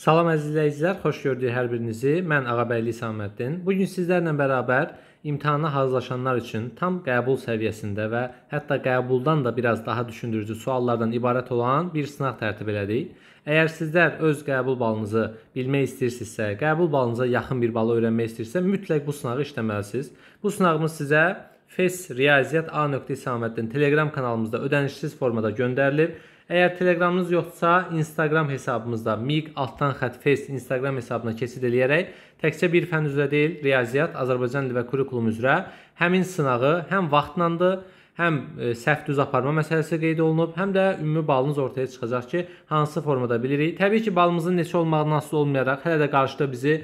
Salam əzizləyicilər, xoş gördük hər birinizi. Mən Ağabəyli Saməddin. Bu gün sizlərlə bərabər imtahana hazırlaşanlar üçün tam qəbul səviyyəsində və hətta qəbuldan da biraz daha düşündürücü suallardan ibarət olan bir sınaq tərtib elədik. Əgər sizlər öz qəbul balınızı bilmək istəyirsinizsə, qəbul balınıza yaxın bir balı öyrənmək istəyirsə, mütləq bu sınağı işləməlisiniz. Bu sınağımız sizə Fes Riyaziyyat A.Saməddin Telegram kanalımızda ödənişsiz formada göndərilib Əgər Telegramınız yoxdursa, Instagram hesabımızda miq altdan xətt face Instagram hesabına keçid eləyərək təkcə bir fənn üzrə deyil, riyaziyyat, Azərbaycan dili və kurikulum üzrə həmin sınağı həm vaxtlandı, həm e, səhv düz aparma məsələsi qeyd olunub, həm də ümumi balınız ortaya çıxacaq ki, hansı formada bilirik. Təbii ki, balımızın neçə olmağından asılı olmayaraq hələ də qarşıda bizi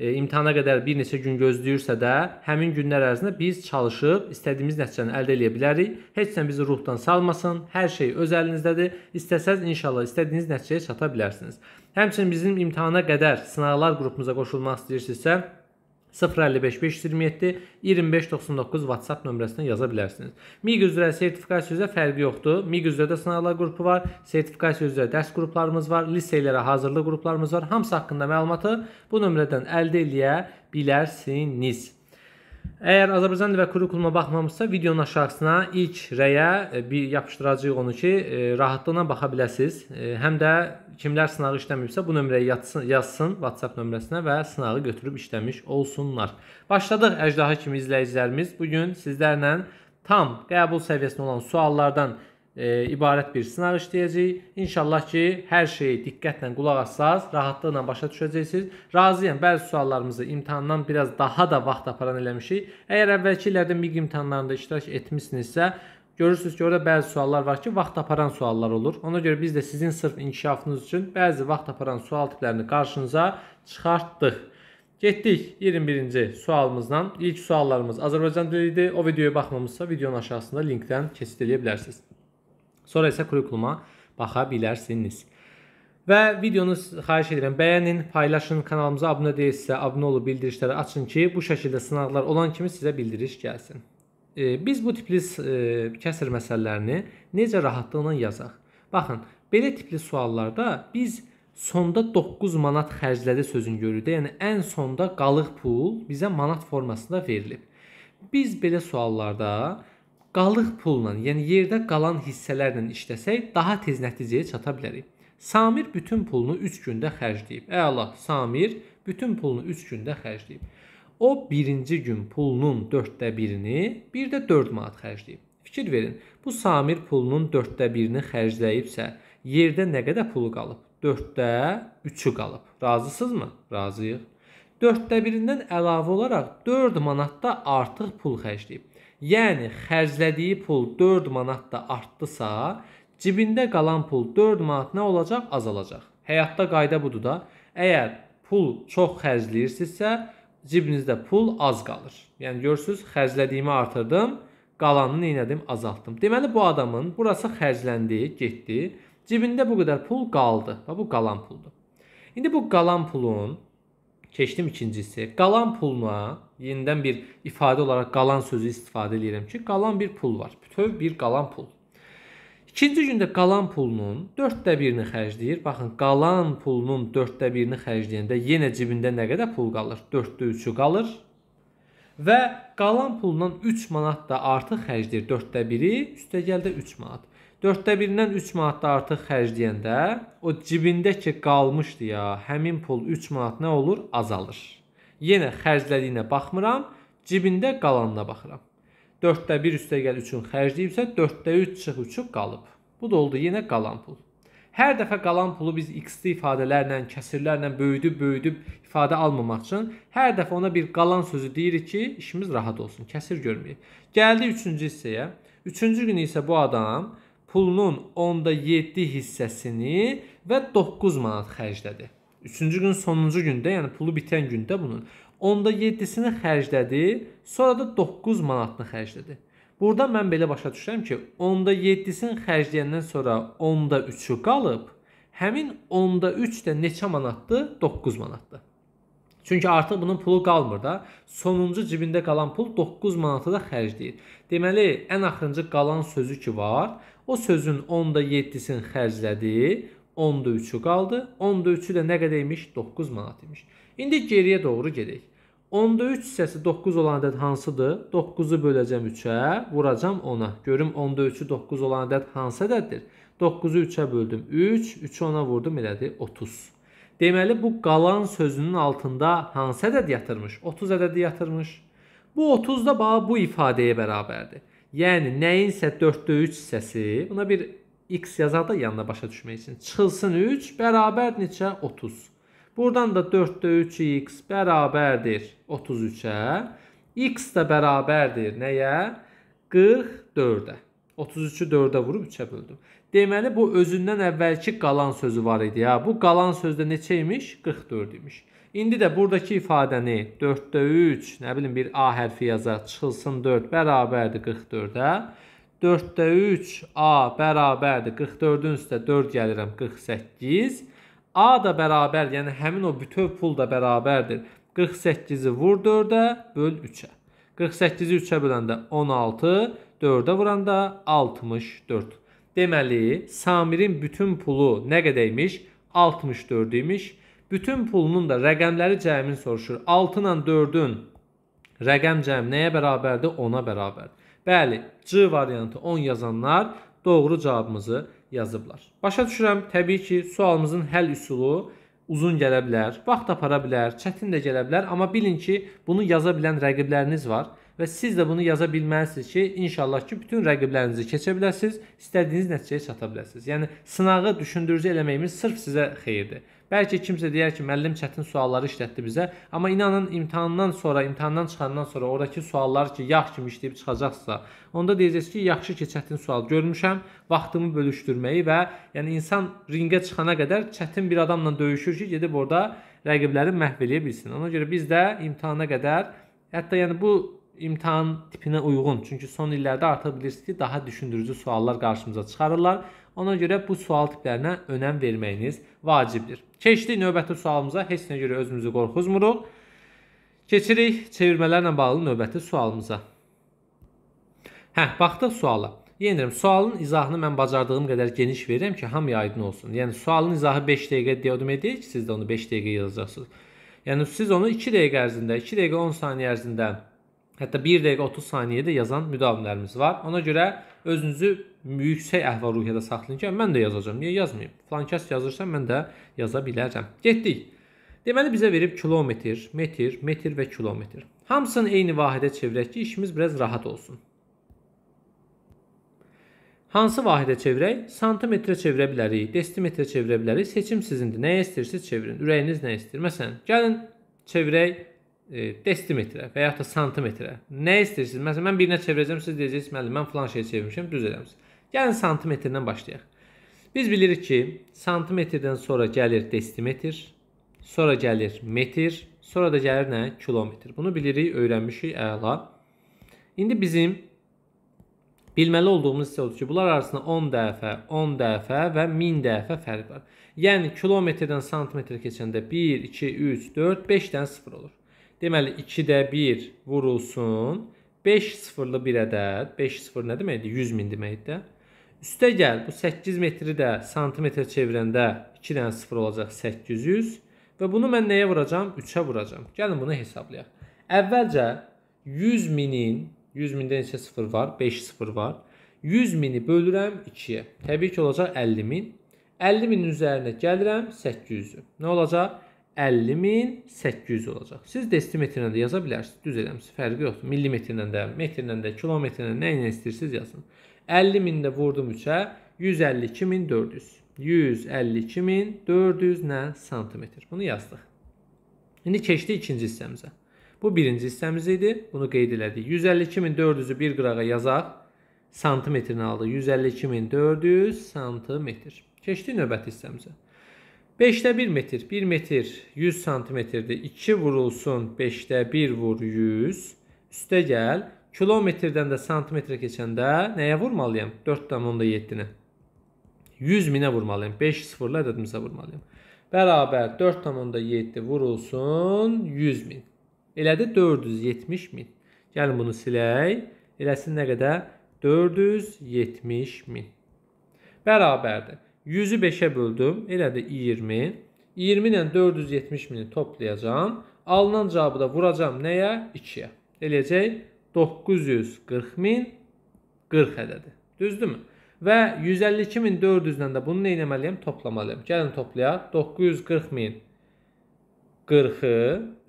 E, imtahana qədər bir neçə gün gözləyirsə də, həmin günlər ərzində biz çalışıb istədiyimiz nəticəni əldə edə bilərik. Heç sən bizi ruhdan salmasın. Hər şey öz əlinizdədir. İstəsəz inşallah istədiyiniz nəticəyə çata bilərsiniz. Həmçinin bizim imtahana qədər sınaqlar qrupumuza qoşulmaq istəyirsinizsə, 055 527 2599 WhatsApp nömrəsinə yaza bilərsiniz. MİQ üzrə sertifikasiya üzrə fərqi yoxdur. MİQ üzrə də sınaqlar qrupu var, sertifikasiya üzrə dərs qruplarımız var, liseylərə hazırlıq qruplarımız var. Hamısı haqqında məlumatı bu nömrədən əldə eləyə bilərsiniz. Əgər Azərbaycan dili və kurikuluma baxmamısınızsa, videonun aşağısına ilk rəyə e, bir yapışdıracağıq onu ki, e, rahatlıqla baxa biləsiniz. E, həm də kimlər sınağı işləməyibsə, bu nömrəyə yazsın, yazsın WhatsApp nömrəsinə və sınağı götürüb işləmiş olsunlar. Başladıq əjdaha kimi izləyicilərimiz. Bu gün sizlərlə tam qəbul səviyyəsində olan suallardan e, ibarət bir sınaq işləyəcəyik. İnşallah ki, hər şeyi diqqətlə qulaq assaz, rahatlıqla başa düşəcəksiniz. Razıyam, bəzi suallarımızı imtahandan biraz daha da vaxt aparan eləmişik. Əgər əvvəlki illərdə MİQ imtahanlarında iştirak etmisinizsə, görürsüz ki, orada bəzi suallar var ki, vaxt aparan suallar olur. Ona görə biz də sizin sırf inkişafınız üçün bəzi vaxt aparan sual tiplərini qarşınıza çıxartdıq. Getdik 21-ci sualımızdan. İlk suallarımız Azərbaycan dili idi. O videoya baxmamısınızsa videonun aşağısında linkdən keçid edə bilərsiniz. Sonra isə kurikuluma baxa bilərsiniz. Və videonu xahiş edirəm, bəyənin, paylaşın, kanalımıza abunə deyilsə, abunə olub bildirişləri açın ki, bu şəkildə sınaqlar olan kimi sizə bildiriş gəlsin. E, biz bu tipli e, kəsir məsələlərini necə rahatlıqla yazaq? Baxın, belə tipli suallarda biz sonda 9 manat xərclədi sözünü görürük də, yəni ən sonda qalıq pul bizə manat formasında verilib. Biz belə suallarda qalıq pulla, yəni yerdə qalan hissələrlə işləsək, daha tez nəticəyə çata bilərik. Samir bütün pulunu 3 gündə xərcləyib. Əla, Samir bütün pulunu 3 gündə xərcləyib. O 1-ci gün pulunun 4də 1-ini, bir də 4 manat xərcləyib. Fikir verin. Bu Samir pulunun 4də 1-ini xərcləyibsə, yerdə nə qədər pulu qalıb? 4də 3-ü qalıb. Razısınızmı? Razıyıq. 4də 1-dən əlavə olaraq 4 manat da artıq pul xərcləyib. Yəni xərclədiyi pul 4 manat da artdısa, cibində qalan pul 4 manat nə olacaq? Azalacaq. Həyatda qayda budur da. Əgər pul çox xərcləyirsinizsə, cibinizdə pul az qalır. Yəni görürsüz, xərclədiyimi artırdım, qalanını neylədim? Azaltdım. Deməli bu adamın burası xərcləndi, getdi. Cibində bu qədər pul qaldı və bu qalan puldur. İndi bu qalan pulun keçdim ikincisi. Qalan puluna yenidən bir ifadə olaraq qalan sözü istifadə edirəm ki, qalan bir pul var. Bütöv bir qalan pul. İkinci gündə qalan pulunun 4də 1-ni xərcləyir. Baxın, qalan pulunun 4də 1-ni xərcləyəndə yenə cibində nə qədər pul qalır? 4də 3-ü qalır. Və qalan pulundan 3 manat da artıq xərcləyir. 4də 1-i üstəgəldə 3 manat. 4də 1-dən 3 manat da artıq xərcləyəndə o cibində ki qalmışdı ya, həmin pul 3 manat nə olur? Azalır. Yenə xərclədiyinə baxmıram, cibində qalanına baxıram. 4-də 1 üstə gəl 3-ün xərcləyibsə, 4-də 3 çıx 3-ü qalıb. Bu da oldu yenə qalan pul. Hər dəfə qalan pulu biz x-li ifadələrlə, kəsirlərlə böyüdüb-böyüdüb ifadə almamaq üçün hər dəfə ona bir qalan sözü deyirik ki, işimiz rahat olsun, kəsir görməyək. Gəldi 3-cü hissəyə. 3-cü gün isə bu adam pulunun 10-da 7 hissəsini və 9 manat xərclədi. Üçüncü gün sonuncu gündə, yəni pulu bitən gündə bunun onda 7-sini xərclədi, sonra da 9 manatını xərclədi. Burada mən belə başa düşürəm ki, onda 7-sini xərcləyəndən sonra onda 3-ü qalıb, həmin onda 3 də neçə manatdır? 9 manatdır. Çünki artıq bunun pulu qalmır da. Sonuncu cibində qalan pul 9 manatı da xərcləyir. Deməli, ən axırıncı qalan sözü ki var, o sözün onda 7-sini xərclədi, 10'da 3'ü qaldı. 10'da 3'ü də nə qədər imiş? 9 manat imiş. İndi geriyə doğru gedək. 10'da 3 hissəsi 9 olan ədəd hansıdır? 9-u böləcəm 3-ə, vuracam 10-a. Görüm 10'da 3-ü 9 olan ədəd hansı ədəddir? 9-u 3-ə böldüm 3, 3-ü 10-a vurdum elədi 30. Deməli bu qalan sözünün altında hansı ədəd yatırmış? 30 ədədi yatırmış. Bu 30 da bax bu ifadəyə bərabərdir. Yəni nəyinsə 4-də 3 hissəsi, buna bir x yazaq da yanına başa düşmək üçün. Çıxılsın 3 bərabər neçə? 30. Buradan da 4-də 3x bərabərdir 33-ə. x də bərabərdir nəyə? 44-ə. 33-ü 4-ə vurub 3-ə böldüm. Deməli, bu özündən əvvəlki qalan sözü var idi. Ya. Bu qalan sözdə neçə imiş? 44 imiş. İndi də buradakı ifadəni 4-də 3, nə bilim bir A hərfi yazaq, çıxılsın 4 bərabərdir 44-ə. 4-də 3A bərabərdir. 44-ün üstə 4 gəlirəm 48. A da bərabər, yəni həmin o bütöv pul da bərabərdir. 48-i vur 4-ə, böl 3-ə. 48-i 3-ə böləndə 16, 4-ə vuranda 64. Deməli, Samirin bütün pulu nə qədər imiş? 64 imiş. Bütün pulunun da rəqəmləri cəmin soruşur. 6 ilə 4-ün rəqəm cəmi nəyə bərabərdir? 10-a bərabərdir. Bəli, C variantı 10 yazanlar doğru cavabımızı yazıblar. Başa düşürəm, təbii ki, sualımızın həll üsulu uzun gələ bilər, vaxt apara bilər, çətin də gələ bilər, amma bilin ki, bunu yaza bilən rəqibləriniz var. Və siz də bunu yaza bilməlisiniz ki, inşallah ki, bütün rəqiblərinizi keçə biləsiniz, istədiyiniz nəticəyə çata biləsiniz. Yəni sınağı düşündürücü eləməyimiz sırf sizə xeyirdir. Bəlkə kimsə deyər ki, müəllim çətin sualları işlətdi bizə, amma inanın imtahandan sonra, imtahandan çıxandan sonra oradakı suallar ki, yağ kimi işləyib çıxacaqsa, onda deyəcəksiniz ki, yaxşı ki, çətin sual görmüşəm, vaxtımı bölüşdürməyi və yəni insan ringə çıxana qədər çətin bir adamla döyüşür ki, gedib orada rəqibləri məhv eləyə bilsin. Ona görə biz də imtahana qədər, hətta yəni bu imtahan tipinə uyğun. Çünki son illərdə artıq bilirsiniz ki, daha düşündürücü suallar qarşımıza çıxarırlar. Ona görə bu sual tiplərinə önəm verməyiniz vacibdir. Keçdik növbəti sualımıza. Heç nə görə özümüzü qorxuzmuruq. Keçirik çevirmələrlə bağlı növbəti sualımıza. Hə, baxdıq suala. Yenirəm, sualın izahını mən bacardığım qədər geniş verirəm ki, hamıya aydın olsun. Yəni sualın izahı 5 dəqiqə deyədim deyil ki, siz də onu 5 dəqiqə yazacaqsınız. Yəni siz onu 2 dəqiqə ərzində, 2 dəqiqə 10 saniyə ərzində hətta 1 dəqiqə 30 saniyədə yazan müdavimlərimiz var. Ona görə özünüzü yüksək əhval ruhiyyədə saxlayın ki, hə, mən də yazacağam, niyə yazmayım? Flankəs yazırsa mən də yaza bilərəm. Getdik. Deməli bizə verib kilometr, metr, metr və kilometr. Hamısını eyni vahidə çevirək ki, işimiz biraz rahat olsun. Hansı vahidə çevirək? Santimetrə çevirə bilərik, desimetrə çevirə bilərik. Seçim sizindir. Nəyə istəyirsiniz çevirin. Ürəyiniz nə istəyir? Məsələn, gəlin çevirək e, desimetrə və yaxud da santimetrə. Nə istəyirsiniz? Məsələn, mən birinə çevirəcəm, siz deyəcəksiniz, müəllim, mən filan şeyə çevirmişəm, düz eləmisiniz. Gəlin santimetrdən başlayaq. Biz bilirik ki, santimetrdən sonra gəlir desimetr, sonra gəlir metr, sonra da gəlir nə? Kilometr. Bunu bilirik, öyrənmişik, əla. İndi bizim bilməli olduğumuz isə odur ki, bunlar arasında 10 dəfə, 10 dəfə və 1000 dəfə fərq var. Yəni kilometrdən santimetrə keçəndə 1, 2, 3, 4, 5 dənə 0 olur. Deməli 2-də 1 vurulsun. 5 sıfırlı bir ədəd. 5 sıfır nə deməkdir? 100 min deməkdir də. Üstə gəl bu 8 metri də santimetrə çevirəndə 2 dənə sıfır olacaq 800. Və bunu mən nəyə vuracam? 3-ə vuracam. Gəlin bunu hesablayaq. Əvvəlcə 100 minin 100 mində neçə sıfır var? 5 sıfır var. 100 mini bölürəm 2-yə. Təbii ki, olacaq 50 min. 50 minin üzərinə gəlirəm 800-ü. Nə olacaq? 50800 olacaq. Siz desimetrlə də yaza bilərsiniz. Düz eləmisiniz. Fərqi yoxdur. Millimetrlə də, metrlə də, kilometrlə nə ilə istəyirsiniz yazın. 50000 də vurdum 3-ə 152400. 152400 nə santimetr. Bunu yazdıq. İndi keçdi ikinci hissəmizə. Bu birinci hissəmiz idi. Bunu qeyd elədik. 152400-ü bir qırağa yazaq. Santimetrini aldıq. 152400 santimetr. Keçdi növbəti hissəmizə. 5'də 1 metr, 1 metr 100 santimetrdir. 2 vurulsun 5'də 1 vur 100. Üstə gəl. Kilometrdən də santimetrə keçəndə nəyə vurmalıyam? 4,7-nə. 100 minə vurmalıyam. 5 sıfırlı ədədimizə vurmalıyam. Bərabər 4,7 vurulsun 100 min. Elədir 470 min. Gəlin bunu silək. Eləsin nə qədər? 470 min. Bərabərdir. 100-ü 5-ə böldüm. Elədir 20. 20 ilə 470 mini toplayacağım. Alınan cavabı da vuracağım nəyə? 2-yə. Eləyəcək 940 min 40 ədədi. Düzdürmü? Və 152.400-lə də bunu nə etməliyəm? Toplamalıyam. Gəlin toplayaq. 940.000 40-ı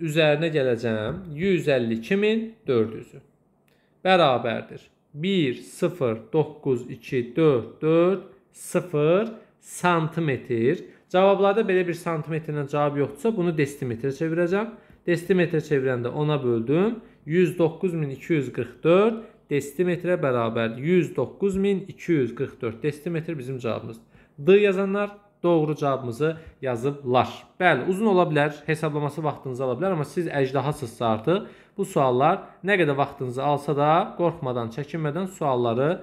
üzərinə gələcəm 152.400-ü. Bərabərdir. 1 0 9 2 4 4 0 santimetr. Cavablarda belə bir santimetrlə cavab yoxdursa bunu desimetrə çevirəcəm. Desimetrə çevirəndə 10-a böldüm. 109244 desimetrə bərabər 109244 desimetr bizim cavabımızdır. D yazanlar doğru cavabımızı yazıblar. Bəli, uzun ola bilər, hesablaması vaxtınızı ala bilər, amma siz əjdahasızsa artıq bu suallar nə qədər vaxtınızı alsa da qorxmadan, çəkinmədən sualları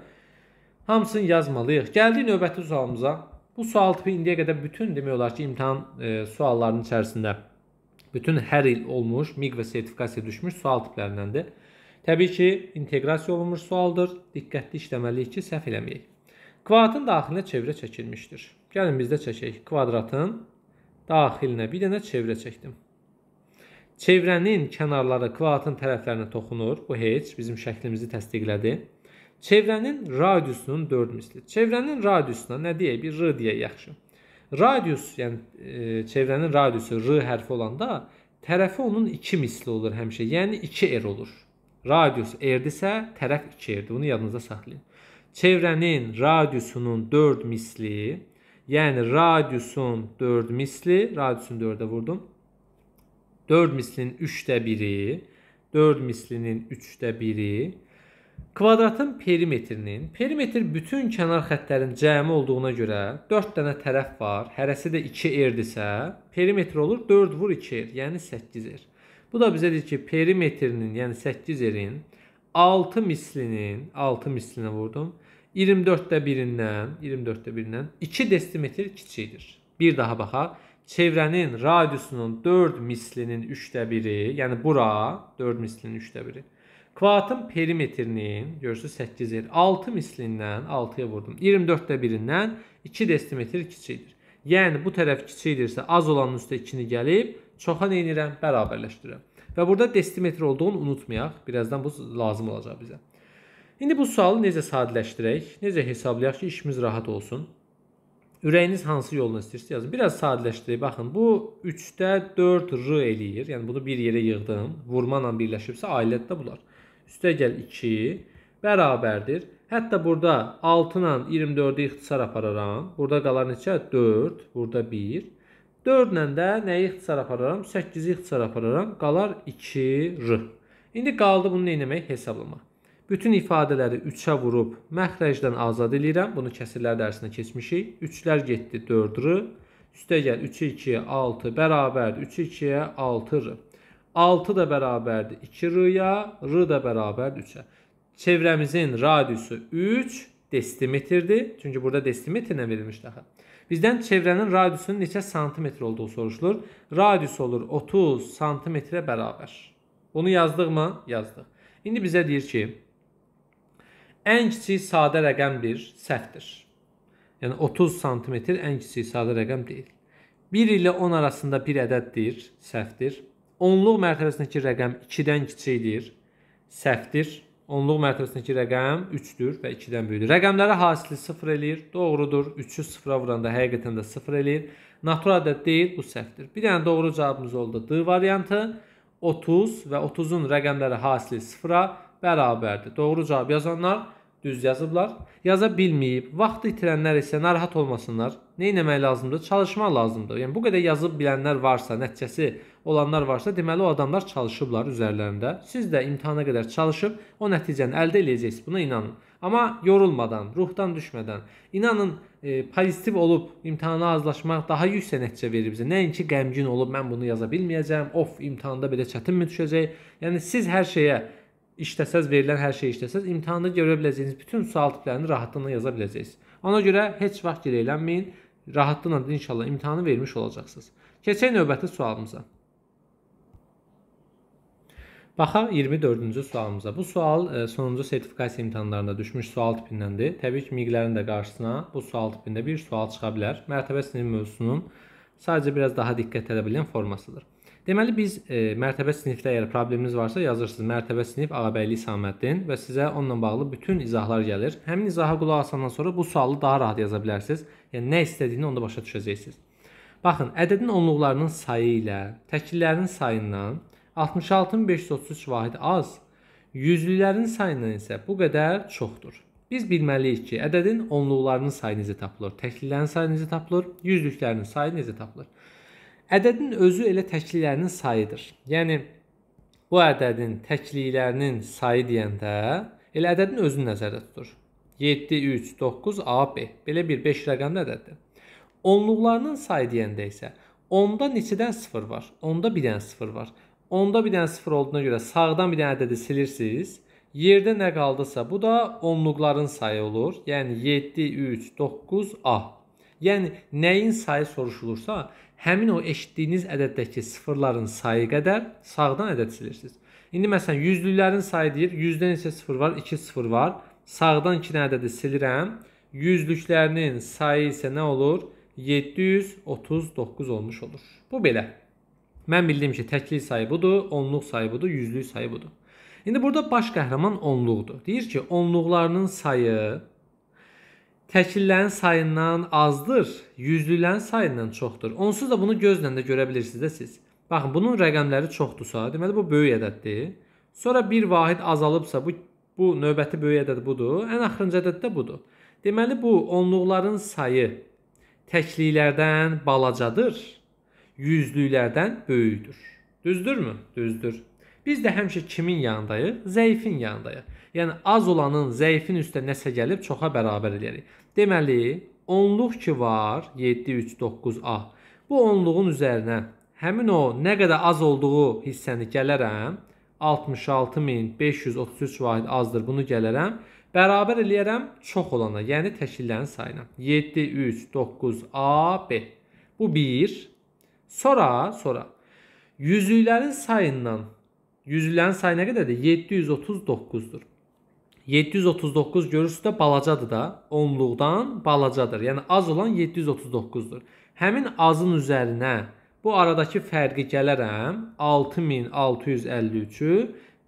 hamısını yazmalıyıq. Gəldik növbəti sualımıza. Bu sual tipi indiyə qədər bütün demək olar ki, imtahan e, suallarının içərisində bütün hər il olmuş MİQ və sertifikasiya düşmüş sual tiplərindəndir. Təbii ki, inteqrasiya olunmuş sualdır. Diqqətli işləməliyik ki, səhv eləməyək. Kvadratın daxilinə çevrə çəkilmişdir. Gəlin bizdə çəkək. Kvadratın daxilinə bir dənə çevrə çəkdim. Çevrənin kənarları kvadratın tərəflərinə toxunur. Bu heç bizim şəklimizi təsdiqlədi. Çevrənin radiusunun 4 misli. Çevrənin radiusuna nə deyək? Bir r deyək yaxşı. Radius, yəni e, çevrənin radiusu r hərfi olanda tərəfi onun 2 misli olur həmişə. Yəni 2 r olur. Radius r-dirsə, tərəf 2 r-dir. Bunu yadınızda saxlayın. Çevrənin radiusunun 4 misli, yəni radiusun 4 misli, radiusun 4-ə vurdum. 4 mislinin 3də 1-i, 4 mislinin 3də 1-i Kvadratın perimetrinin, perimetr bütün kənar xəttlərin cəmi olduğuna görə 4 dənə tərəf var, hərəsi də 2 erdirsə, perimetr olur 4 vur 2 er, yəni 8 er. Bu da bizə deyir ki, perimetrinin, yəni 8 erin 6 mislinin, 6 mislinə vurdum, 24-də birindən, 24-də birindən 2 desimetr kiçikdir. Bir daha baxaq. Çevrənin radiusunun 4 mislinin 3də biri, yəni bura 4 mislinin 3də biri Kvadratın perimetrinin, görürsünüz 8 yer, 6 mislindən 6-ya vurdum. 24-də birindən 2 desimetr kiçikdir. Yəni bu tərəf kiçikdirsə az olanın üstə 2-ni gəlib çoxa nə edirəm? Bərabərləşdirirəm. Və burada desimetr olduğunu unutmayaq. Birazdan bu lazım olacaq bizə. İndi bu sualı necə sadələşdirək? Necə hesablayaq ki, işimiz rahat olsun? Ürəyiniz hansı yolunu istəyirsə yazın. Biraz sadələşdirək. Baxın, bu 3-də 4 r eləyir. Yəni bunu bir yerə yığdım. Vurmanla birləşibsə ailət də bular üstə gəl 2 bərabərdir. Hətta burada 6 ilə 24-ü ixtisar apararam. Burada qalar neçə? 4, burada 1. 4 ilə də nəyi ixtisar apararam? 8-i ixtisar apararam. Qalar 2 r. İndi qaldı bunu nə etmək? Hesablamaq. Bütün ifadələri 3-ə vurub məxrəcdən azad eləyirəm. Bunu kəsirlər dərsinə keçmişik. 3-lər getdi 4-rı. Üstə gəl 3-2-yə 6 bərabərdir. 3-2-yə 6-rı. 6 da bərabərdir 2 r'ya, r da bərabərdir 3'e. Çevremizin radüsü 3 desimetrdir. Çünki burada desimetrlə verilmiş daha. Bizdən çevrənin radüsünün neçə santimetr olduğu soruşulur. Radius olur 30 santimetrə bərabər. Bunu yazdığımı? Yazdıq. İndi bizə deyir ki, ən kiçik sadə rəqəm 1 səhvdir. Yəni 30 santimetr ən kiçik sadə rəqəm deyil. 1 ilə 10 arasında bir ədəddir, səhvdir. Onluq mərtəbəsindəki rəqəm 2-dən kiçikdir, səhvdir. Onluq mərtəbəsindəki rəqəm 3-dür və 2-dən böyükdür. Rəqəmlərə hasili 0 eləyir, doğrudur. 3-ü 0-a vuranda həqiqətən də 0 eləyir. Natural ədəd deyil, bu səhvdir. Bir dənə doğru cavabımız oldu D variantı. 30 və 30-un rəqəmləri hasili 0-a bərabərdir. Doğru cavab yazanlar düz yazıblar. Yaza bilməyib, vaxt itirənlər isə narahat olmasınlar. Nə etmək lazımdır? Çalışmaq lazımdır. Yəni bu qədər yazıb bilənlər varsa, nəticəsi olanlar varsa, deməli o adamlar çalışıblar üzərlərində. Siz də imtahana qədər çalışıb o nəticəni əldə edəcəksiniz. Buna inanın. Amma yorulmadan, ruhdan düşmədən. İnanın, e, pozitiv olub imtahana hazırlaşmaq daha yüksək nəticə verir bizə. Nəinki qəmgin olub mən bunu yaza bilməyəcəm, of, imtahanda belə çətinmi düşəcək? Yəni siz hər şeyə işləsəz, verilən hər şeyi işləsəz, imtahanda görə biləcəyiniz bütün sual tiplərini rahatlıqla yaza biləcəksiniz. Ona görə heç vaxt girəylənməyin. Rahatlıqla inşallah imtahanı vermiş olacaqsınız. Keçək növbəti sualımıza. Baxaq 24-cü sualımıza. Bu sual e, sonuncu sertifikasiya imtahanlarında düşmüş sual tipindəndir. Təbii ki, miqlərin də qarşısına bu sual tipində bir sual çıxa bilər. Mərtəbə sinir mövzusunun sadəcə biraz daha diqqət edə bilən formasıdır. Deməli biz e, mərtəbə sinifdə əgər probleminiz varsa yazırsınız mərtəbə sinif Ağabəyli İsaməddin və sizə onunla bağlı bütün izahlar gəlir. Həmin izaha qulaq asandan sonra bu sualı daha rahat yaza bilərsiniz. Yəni nə istədiyini onda başa düşəcəksiniz. Baxın, ədədin onluqlarının sayı ilə təkillərin sayından 66533 vahid az, yüzlülərin sayının isə bu qədər çoxdur. Biz bilməliyik ki, ədədin onluqlarının sayı necə tapılır, təklilərin sayı necə tapılır, yüzlüklərinin sayı necə tapılır. Ədədin özü elə təklilərinin sayıdır. Yəni bu ədədin təkliklərinin sayı deyəndə elə ədədin özünü nəzərdə tutur. 7 3 9 AB belə bir 5 rəqəmli ədəddir. Onluqlarının sayı deyəndə isə onda neçədən 0 var? Onda 1-dən 0 var. Onda bir dənə 0 olduğuna görə sağdan bir dənə ədədi silirsiniz. Yerdə nə qaldısa bu da onluqların sayı olur. Yəni 7, 3, 9, A. Yəni nəyin sayı soruşulursa, həmin o eşitdiyiniz ədəddəki sıfırların sayı qədər sağdan ədəd silirsiniz. İndi məsələn yüzlüklərin sayı deyir, 100-də neçə sıfır var? 2 sıfır var. Sağdan 2 dənə ədədi silirəm. Yüzlüklərinin sayı isə nə olur? 739 olmuş olur. Bu belə. Mən bildim ki, təkli sayı budur, onluq sayı budur, yüzlük sayı budur. İndi burada baş qəhrəman onluqdur. Deyir ki, onluqlarının sayı təkillərin sayından azdır, yüzlüklərin sayından çoxdur. Onsuz da bunu gözlə də görə bilirsiniz də siz. Baxın, bunun rəqəmləri çoxdursa, deməli bu böyük ədəddir. Sonra bir vahid azalıbsa, bu bu növbəti böyük ədəd budur, ən axırıncı ədəd də budur. Deməli bu onluqların sayı təkliklərdən balacadır yüzlüklərdən böyükdür. Düzdürmü? Düzdür. Biz də həmişə kimin yanındayıq? Zəifin yanındayıq. Yəni az olanın zəifin üstə nəsə gəlib çoxa bərabər eləyirik. Deməli, onluq ki var 7 3 9 A. Bu onluğun üzərinə həmin o nə qədər az olduğu hissəni gələrəm 66533 vahid azdır. Bunu gələrəm bərabər eləyərəm çox olana, yəni təkillərin sayına. 7 3 9 A B. Bu 1 Sonra, sonra yüzlüklərin sayından yüzlüklərin sayı nə qədərdir? 739-dur. 739 görürsüz də balacadır da. Onluqdan balacadır. Yəni az olan 739-dur. Həmin azın üzərinə bu aradakı fərqi gələrəm 6653-ü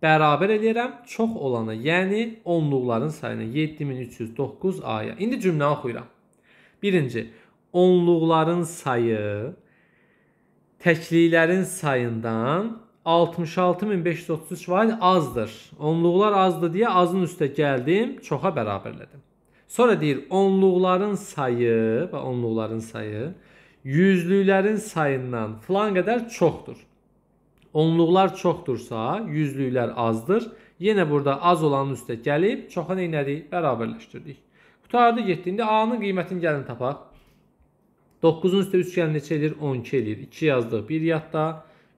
bərabər eləyirəm çox olana, yəni onluqların sayına 7309A-ya. İndi cümlə oxuyuram. Birinci, onluqların sayı təkliklərin sayından 66533 varid azdır. Onluqlar azdır deyə azın üstə gəldim, çoxa bərabərlədim. Sonra deyir onluqların sayı və onluqların sayı yüzlüklərin sayından filan qədər çoxdur. Onluqlar çoxdursa, yüzlüklər azdır. Yenə burada az olanın üstə gəlib çoxa nə etdik? Bərabərləşdirdik. Qutardı 7-də A-nın qiymətini gəlin tapaq. 9-un üstə 3 gələn neçə eləyir? 12 eləyir. 2 yazdıq 1 yadda.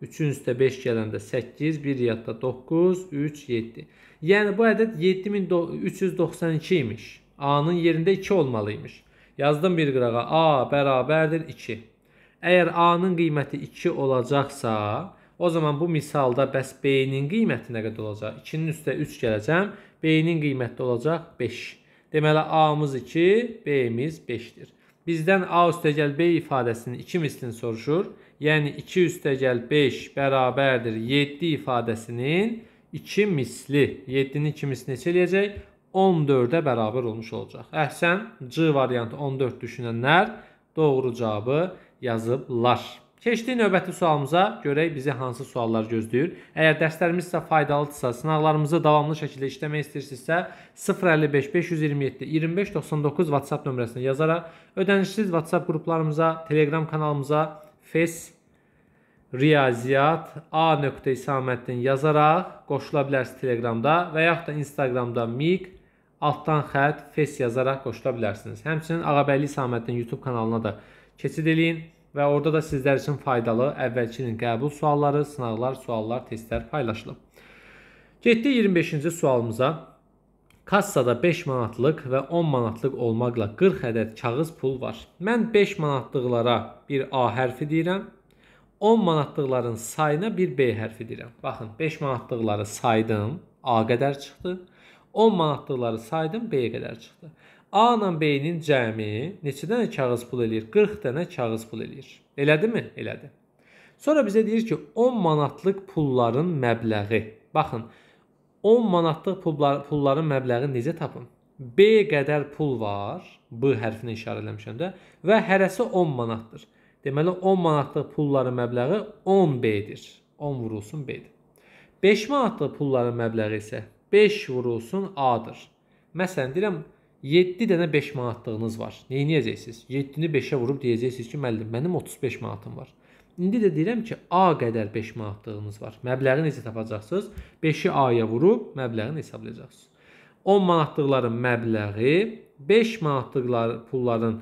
3-ün üstə 5 gələndə 8, 1 yadda 9, 3, 7. Yəni bu ədəd 7392 imiş. A-nın yerində 2 olmalıymış. Yazdım bir qırağa. A bərabərdir 2. Əgər A-nın qiyməti 2 olacaqsa, o zaman bu misalda bəs B-nin qiyməti nə qədər olacaq? 2-nin üstə 3 gələcəm. B-nin qiyməti olacaq 5. Deməli A-mız 2, B-miz 5-dir bizdən A üstəgəl B ifadəsinin 2 mislini soruşur. Yəni 2 üstəgəl 5 bərabərdir 7 ifadəsinin 2 misli. 7-nin 2 misli neçə eləyəcək? 14-ə bərabər olmuş olacaq. Əhsən C variantı 14 düşünənlər doğru cavabı yazıblar. Keçdik növbəti sualımıza, görək bizi hansı suallar gözləyir. Əgər dərslərimiz sizə faydalıdırsa, sınaqlarımızı davamlı şəkildə işləmək istəyirsinizsə, 055 527 2599 WhatsApp nömrəsinə yazaraq ödənişsiz WhatsApp qruplarımıza, Telegram kanalımıza, Face Riyaziyyat A nöqtə İsaməddin yazaraq qoşula bilərsiniz Telegramda və yaxud da Instagramda miq altdan xət fes yazaraq qoşula bilərsiniz. Həmçinin Ağabəyli İsaməddin YouTube kanalına da keçid eləyin və orada da sizlər üçün faydalı əvvəlkinin qəbul sualları, sınaqlar, suallar, testlər paylaşılıb. Getdik 25-ci sualımıza. Kassada 5 manatlıq və 10 manatlıq olmaqla 40 ədəd kağız pul var. Mən 5 manatlıqlara bir A hərfi deyirəm. 10 manatlıqların sayına bir B hərfi deyirəm. Baxın, 5 manatlıqları saydım, A qədər çıxdı. 10 manatlıqları saydım, B-yə qədər çıxdı. A ilə B-nin cəmi neçə dənə kağız pul eləyir? 40 dənə kağız pul eləyir. Elədimi? Elədi. Sonra bizə deyir ki, 10 manatlıq pulların məbləği. Baxın, 10 manatlıq pullar, pulların məbləğini necə tapın? B qədər pul var. B hərfinə işarə eləmişəm də və hərəsi 10 manatdır. Deməli 10 manatlıq pulların məbləği 10 B-dir. 10 vurulsun B-dir. 5 manatlıq pulların məbləği isə 5 vurulsun A-dır. Məsələn deyirəm, 7 dənə 5 manatlığınız var. Neyinəyəcəksiniz? 7-ni 5-ə vurub deyəcəksiniz ki, müəllim, mənim 35 manatım var. İndi də deyirəm ki, A qədər 5 manatlığınız var. Məbləği necə tapacaqsınız? 5-i A-ya vurub məbləğini hesablayacaqsınız. 10 manatlıqların məbləği 5 manatlıq pulların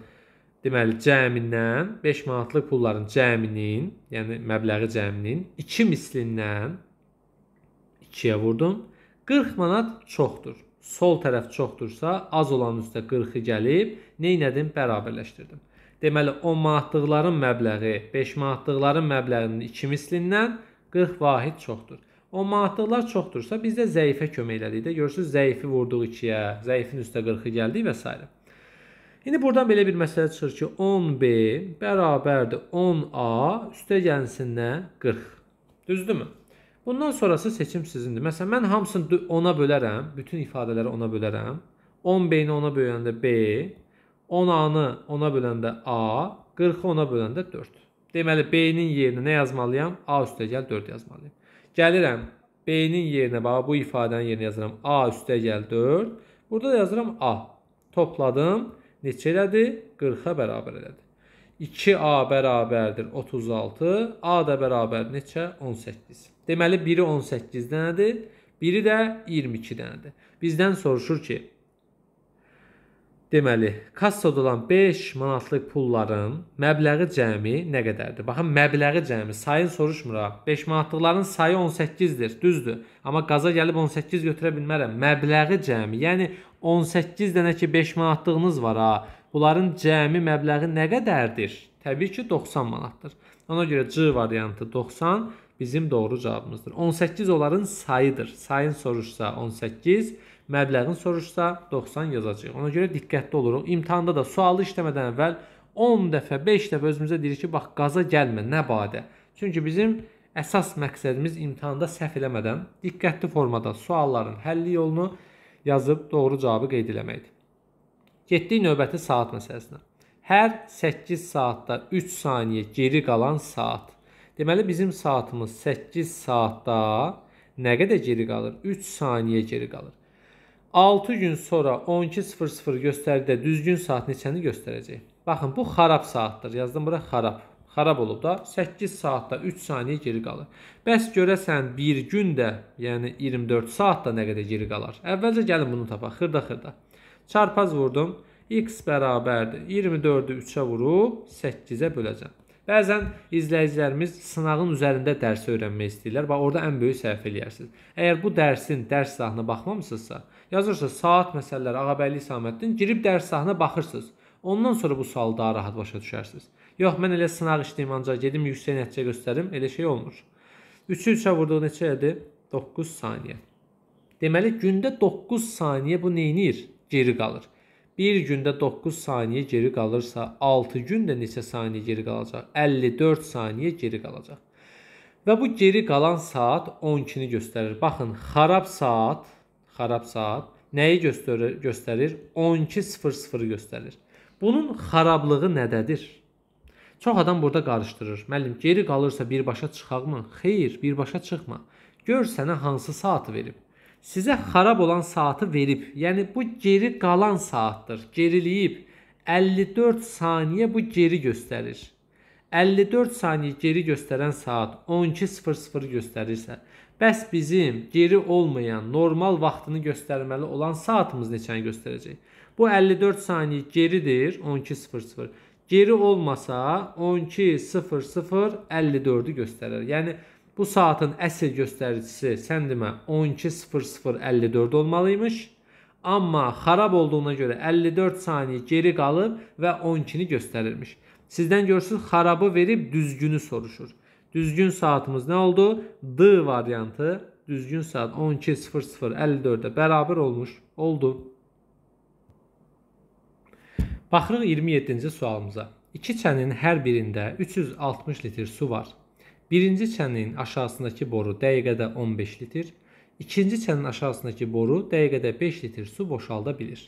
deməli cəmindən 5 manatlıq pulların cəminin, yəni məbləği cəminin 2 mislindən 2-yə vurdum. 40 manat çoxdur sol tərəf çoxdursa, az olan üstə 40-ı gəlib, neynədim? Bərabərləşdirdim. Deməli, 10 manatlıqların məbləği 5 manatlıqların məbləğinin 2 mislindən 40 vahid çoxdur. 10 manatlıqlar çoxdursa, biz də zəifə kömək elədik də. Görürsünüz, zəifi vurduq 2-yə, zəifin üstə 40-ı gəldi və s. İndi buradan belə bir məsələ çıxır ki, 10B bərabərdir 10A üstə gəlsin nə? 40. Düzdürmü? Bundan sonrası seçim sizindir. Məsələn, mən hamısını 10-a bölərəm, bütün ifadələri 10-a bölərəm. 10 B-ni 10-a böləndə B, 10 A-nı 10-a böləndə A, 40-ı 10-a böləndə 4. Deməli, B-nin yerinə nə yazmalıyam? A üstəgəl 4 yazmalıyam. Gəlirəm B-nin yerinə, bax bu ifadənin yerinə yazıram A üstəgəl 4. Burada da yazıram A. Topladım, neçə elədi? 40-a bərabər elədi. 2A bərabərdir 36, A da bərabər neçə? 18. Deməli, biri 18 dənədir, biri də 22 dənədir. Bizdən soruşur ki, deməli, kassada olan 5 manatlıq pulların məbləği cəmi nə qədərdir? Baxın, məbləği cəmi, sayın soruşmuraq. 5 manatlıqların sayı 18-dir, düzdür. Amma qaza gəlib 18 götürə bilmərəm. Məbləği cəmi, yəni 18 dənə ki 5 manatlığınız var ha, Bunların cəmi məbləği nə qədərdir? Təbii ki, 90 manatdır. Ona görə C variantı 90 bizim doğru cavabımızdır. 18 onların sayıdır. Sayın soruşsa 18, məbləğin soruşsa 90 yazacağıq. Ona görə diqqətli oluruq. İmtahanda da sualı işləmədən əvvəl 10 dəfə, 5 dəfə özümüzə deyirik ki, bax qaza gəlmə, nə badə. Çünki bizim əsas məqsədimiz imtahanda səhv eləmədən diqqətli formada sualların həlli yolunu yazıb doğru cavabı qeyd eləməkdir. Getdik növbəti saat məsələsinə. Hər 8 saatda 3 saniyə geri qalan saat. Deməli bizim saatımız 8 saatda nə qədər geri qalır? 3 saniyə geri qalır. 6 gün sonra 12:00 göstərdidə düzgün saat neçəni göstərəcək? Baxın, bu xarab saatdır. Yazdım bura xarab. Xarab olub da 8 saatda 3 saniyə geri qalır. Bəs görəsən bir gündə, yəni 24 saatda nə qədər geri qalar? Əvvəlcə gəlin bunu tapaq. Xırda-xırda. Çarpaz vurdum. X bərabərdir. 24-ü 3-ə vurub 8-ə böləcəm. Bəzən izləyicilərimiz sınağın üzərində dərsi öyrənmək istəyirlər və orada ən böyük səhv eləyərsiniz. Əgər bu dərsin dərs sahəsinə baxmamısınızsa, yazırsınız saat məsələləri Ağabəyli İsaməddin, girib dərs sahəsinə baxırsınız. Ondan sonra bu sualı daha rahat başa düşərsiniz. Yox, mən elə sınaq işləyim ancaq gedim yüksək nəticə göstərim, elə şey olmur. 3-ü 3-ə vurduq neçə idi? 9 saniyə. Deməli gündə 9 saniyə bu nə edir? geri qalır. Bir gündə 9 saniyə geri qalırsa, 6 gündə neçə saniyə geri qalacaq? 54 saniyə geri qalacaq. Və bu geri qalan saat 12-ni göstərir. Baxın, xarab saat, xarab saat nəyi göstərir? Göstərir 12:00-ı göstərir. Bunun xarablığı nədədir? Çox adam burada qarışdırır. Müəllim, geri qalırsa birbaşa çıxaqmı? Xeyr, birbaşa çıxma. Gör sənə hansı saatı verib sizə xarab olan saatı verib. Yəni bu geri qalan saatdır. Geriliyib. 54 saniyə bu geri göstərir. 54 saniyə geri göstərən saat 12:00 göstərirsə, bəs bizim geri olmayan normal vaxtını göstərməli olan saatımız neçəni göstərəcək? Bu 54 saniyə geridir 12:00. Geri olmasa 12:00 54-ü göstərir. Yəni Bu saatın əsl göstəricisi sən demə 12.0054 olmalıymış. Amma xarab olduğuna görə 54 saniyə geri qalıb və 12-ni göstərirmiş. Sizdən görürsüz xarabı verib düzgünü soruşur. Düzgün saatımız nə oldu? D variantı düzgün saat 12.0054-də bərabər olmuş oldu. Baxırıq 27-ci sualımıza. İki çənin hər birində 360 litr su var. Birinci çənin aşağısındakı boru dəqiqədə 15 litr, ikinci çənin aşağısındakı boru dəqiqədə 5 litr su boşalda bilir.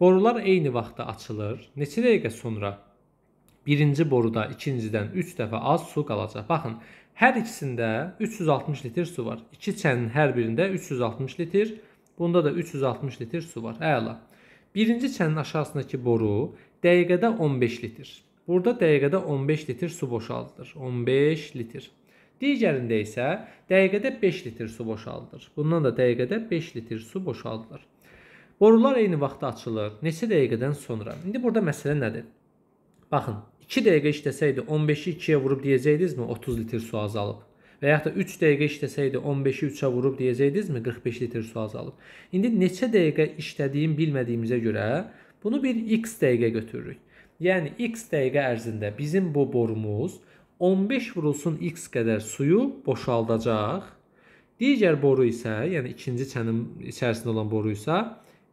Borular eyni vaxtda açılır. Neçə dəqiqə sonra birinci boruda ikincidən 3 dəfə az su qalacaq. Baxın, hər ikisində 360 litr su var. İki çənin hər birində 360 litr, bunda da 360 litr su var. Əla. Birinci çənin aşağısındakı boru dəqiqədə 15 litr. Burada dəqiqədə 15 litr su boşaldılır. 15 litr. Digərində isə dəqiqədə 5 litr su boşaldır. Bundan da dəqiqədə 5 litr su boşaldır. Borular eyni vaxtda açılır. Neçə dəqiqədən sonra? İndi burada məsələ nədir? Baxın, 2 dəqiqə işləsəydi 15-i 2-yə vurub deyəcəkdinizmi 30 litr su azalıb? Və yaxud da 3 dəqiqə işləsəydi 15-i 3-ə vurub deyəcəkdinizmi 45 litr su azalıb? İndi neçə dəqiqə işlədiyim bilmədiyimizə görə bunu bir x dəqiqə götürürük. Yəni x dəqiqə ərzində bizim bu borumuz 15 vurulsun x qədər suyu boşaldacaq. Digər boru isə, yəni ikinci çənin içərisində olan boru isə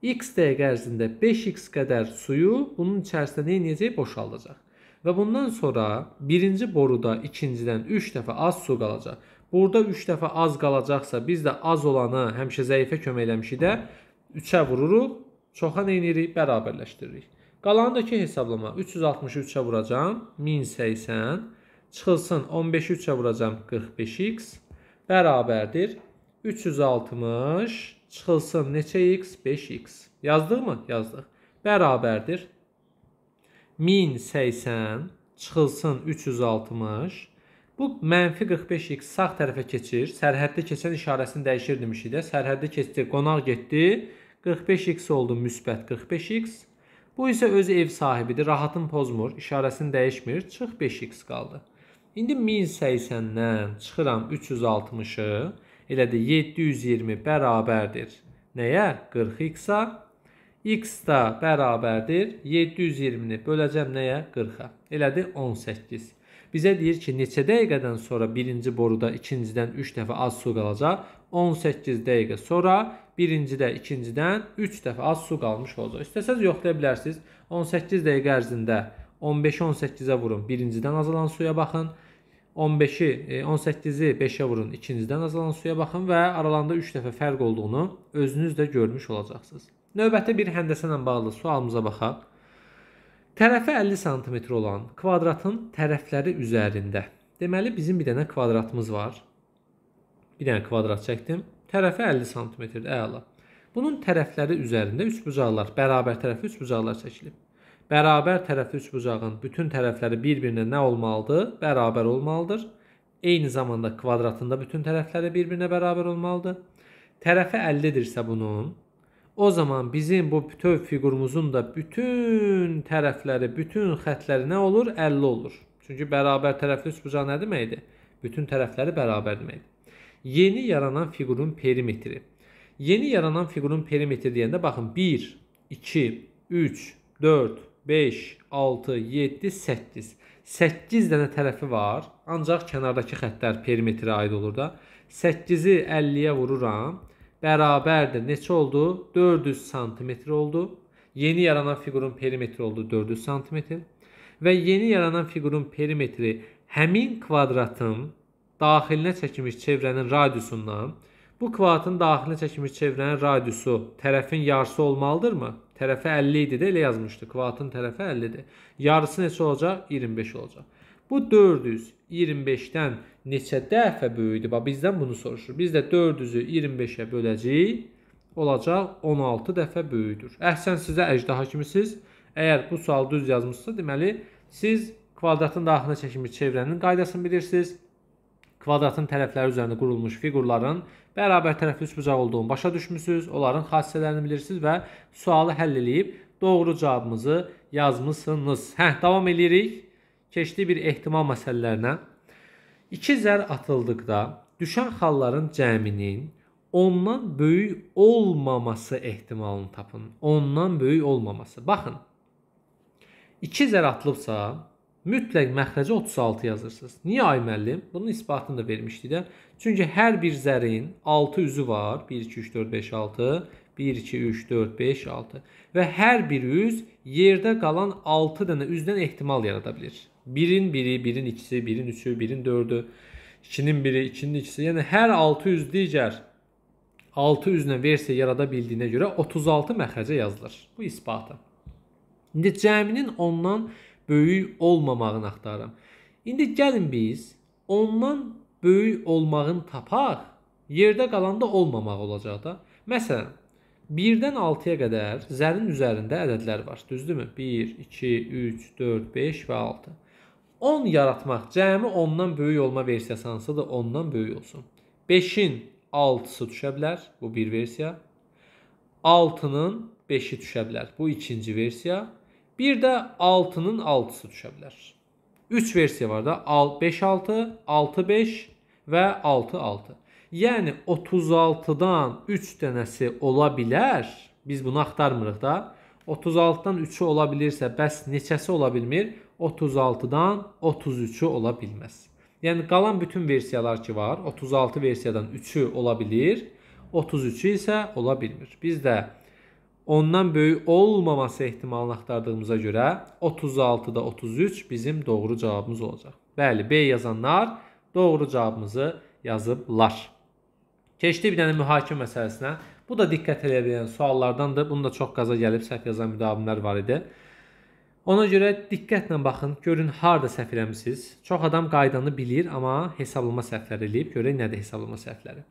x dəqiqə ərzində 5x qədər suyu bunun içərisində nə edəcək? Boşaldacaq. Və bundan sonra birinci boruda ikincidən 3 dəfə az su qalacaq. Burada 3 dəfə az qalacaqsa, biz də az olanı həmişə zəifə kömək eləmişik də 3-ə vururuq, çoxa nə edirik? Bərabərləşdiririk. Qalanı da ki, hesablama 363-ə vuracağam, 1080 Çıxılsın 15-i 3-ə vuracam 45x bərabərdir 360 çıxılsın neçə x 5x. Yazdıq mı? Yazdıq. Bərabərdir 1080 çıxılsın 360 Bu mənfi 45x sağ tərəfə keçir. Sərhəddə keçən işarəsini dəyişir demişik də. Sərhəddə keçdi, qonaq getdi. 45x oldu müsbət 45x. Bu isə öz ev sahibidir. Rahatın pozmur, işarəsini dəyişmir. Çıx 5x qaldı. İndi 1080-dən çıxıram 360-ı, elə də 720 bərabərdir. Nəyə? 40x-a. x da bərabərdir. 720-ni böləcəm nəyə? 40-a. Elədir 18. Bizə deyir ki, neçə dəqiqədən sonra birinci boruda ikincidən 3 dəfə az su qalacaq? 18 dəqiqə sonra birincidə ikincidən 3 dəfə az su qalmış olacaq. İstəsəz yoxlaya bilərsiniz. 18 dəqiqə ərzində 15-18-ə vurun. Birincidən azalan suya baxın. 15-i, 18-i 5-ə vurun, ikinizdən azalan suya baxın və aralarında 3 dəfə fərq olduğunu özünüz də görmüş olacaqsınız. Növbəti bir həndəsə ilə bağlı sualımıza baxaq. Tərəfi 50 sm olan kvadratın tərəfləri üzərində. Deməli bizim bir dənə kvadratımız var. Bir dənə kvadrat çəkdim. Tərəfi 50 sm-dir, əla. Bunun tərəfləri üzərində üçbucaqlar, bərabər tərəfi üçbucaqlar çəkilib. Bərabər tərəfli üçbucağın bütün tərəfləri bir-birinə nə olmalıdır? Bərabər olmalıdır. Eyni zamanda kvadratında bütün tərəfləri bir-birinə bərabər olmalıdır. Tərəfi 50-dirsə bunun, o zaman bizim bu bütöv fiqurumuzun da bütün tərəfləri, bütün xətləri nə olur? 50 olur. Çünki bərabər tərəfli üçbucaq nə deməkdir? Bütün tərəfləri bərabər deməkdir. Yeni yaranan fiqurun perimetri. Yeni yaranan fiqurun perimetri deyəndə baxın 1, 2, 3, 4, 5, 6, 7, 8. 8 dənə tərəfi var. Ancaq kənardakı xəttlər perimetrə aid olur da. 8-i 50-yə vururam. Bərabərdir. Neçə oldu? 400 sm oldu. Yeni yaranan fiqurun perimetri oldu 400 sm. Və yeni yaranan fiqurun perimetri həmin kvadratın daxilinə çəkilmiş çevrənin radiusundan bu kvadratın daxilinə çəkilmiş çevrənin radiusu tərəfin yarısı olmalıdırmı? tərəfi 50 idi də elə yazmışdı. Kvadratın tərəfi 50-dir. Yarısı neçə olacaq? 25 olacaq. Bu 425-dən neçə dəfə böyüdü? Bax bizdən bunu soruşur. Biz də 400-ü 25-ə böləcəyik. Olacaq 16 dəfə böyüdür. Əhsən sizə əjdaha kimisiz. Əgər bu sualı düz yazmışsa, deməli siz kvadratın daxilinə çəkimi çevrənin qaydasını bilirsiniz kvadratın tərəfləri üzərində qurulmuş fiqurların bərabər tərəfli üçbucaq olduğunu başa düşmüsünüz, onların xassələrini bilirsiniz və sualı həll eləyib doğru cavabımızı yazmısınız. Hə, davam eləyirik. Keçdik bir ehtimal məsələlərinə. 2 zər atıldıqda düşən xalların cəminin ondan böyük olmaması ehtimalını tapın. Ondan böyük olmaması. Baxın. 2 zər atılıbsa mütləq məxrəcə 36 yazırsınız. Niyə ay müəllim? Bunun isbatını da vermişdik də. Çünki hər bir zərin 6 üzü var. 1 2 3 4 5 6 1 2 3 4 5 6 və hər bir üz yerdə qalan 6 dənə üzdən ehtimal yarada bilər. 1-in 1-i, 1-in 2-si, 1-in 3-ü, 1-in 4-ü, 2-nin 1-i, 2-nin 2-si, yəni hər 6 üz digər 6 üzlə versiya yarada bildiyinə görə 36 məxrəcə yazılır. Bu isbatı. İndi cəminin ondan 1 böyük olmamağını axtarıram. İndi gəlin biz ondan böyük olmağını tapaq, yerdə qalanda olmamaq olacaq da. Məsələn, 1-dən 6-ya qədər zərin üzərində ədədlər var, düzdürmü? 1, 2, 3, 4, 5 və 6. 10 yaratmaq cəmi 10-dan böyük olma versiyası hansıdır? 10-dan böyük olsun. 5-in 6-sı düşə bilər, bu bir versiya. 6-nın 5-i düşə bilər. Bu ikinci versiya. Bir də 6-nın 6-sı düşə bilər. 3 versiya var da 5-6, 6-5 və 6-6. Yəni 36-dan 3 dənəsi ola bilər. Biz bunu axtarmırıq da. 36-dan 3-ü ola bilirsə, bəs neçəsi ola bilmir? 36-dan 33-ü ola bilməz. Yəni qalan bütün versiyalar ki var, 36 versiyadan 3-ü ola bilir, 33-ü isə ola bilmir. Biz də ondan böyük olmaması ehtimalını axtardığımıza görə 36-da 33 bizim doğru cavabımız olacaq. Bəli, B yazanlar doğru cavabımızı yazıblar. Keçdi bir dənə mühakimə məsələsinə. Bu da diqqət eləyə bilən suallardandır. Bunu da çox qaza gəlib səhv yazan müdavimlər var idi. Ona görə diqqətlə baxın, görün harda səhv eləmisiniz. Çox adam qaydanı bilir, amma hesablama səhvləri eləyib. Görək nədir hesablama səhvləri.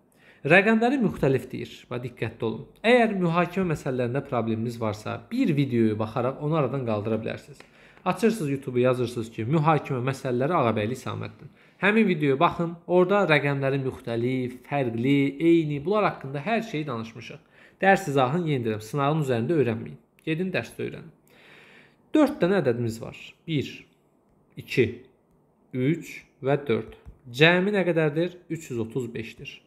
Rəqəmləri müxtəlifdir və diqqətli olun. Əgər mühakimə məsələlərində probleminiz varsa, bir videoya baxaraq onu aradan qaldıra bilərsiniz. Açırsınız YouTube-u, yazırsınız ki, mühakimə məsələləri Ağabəyli Saməddin. Həmin videoya baxın. Orda rəqəmləri müxtəlif, fərqli, eyni, bunlar haqqında hər şeyi danışmışıq. Dərs izahını yenə deyirəm, sınağın üzərində öyrənməyin. Gedin dərsdə öyrənin. 4 dənə ədədimiz var. 1, 2, 3 və 4. Cəmi nə qədərdir? 335-dir.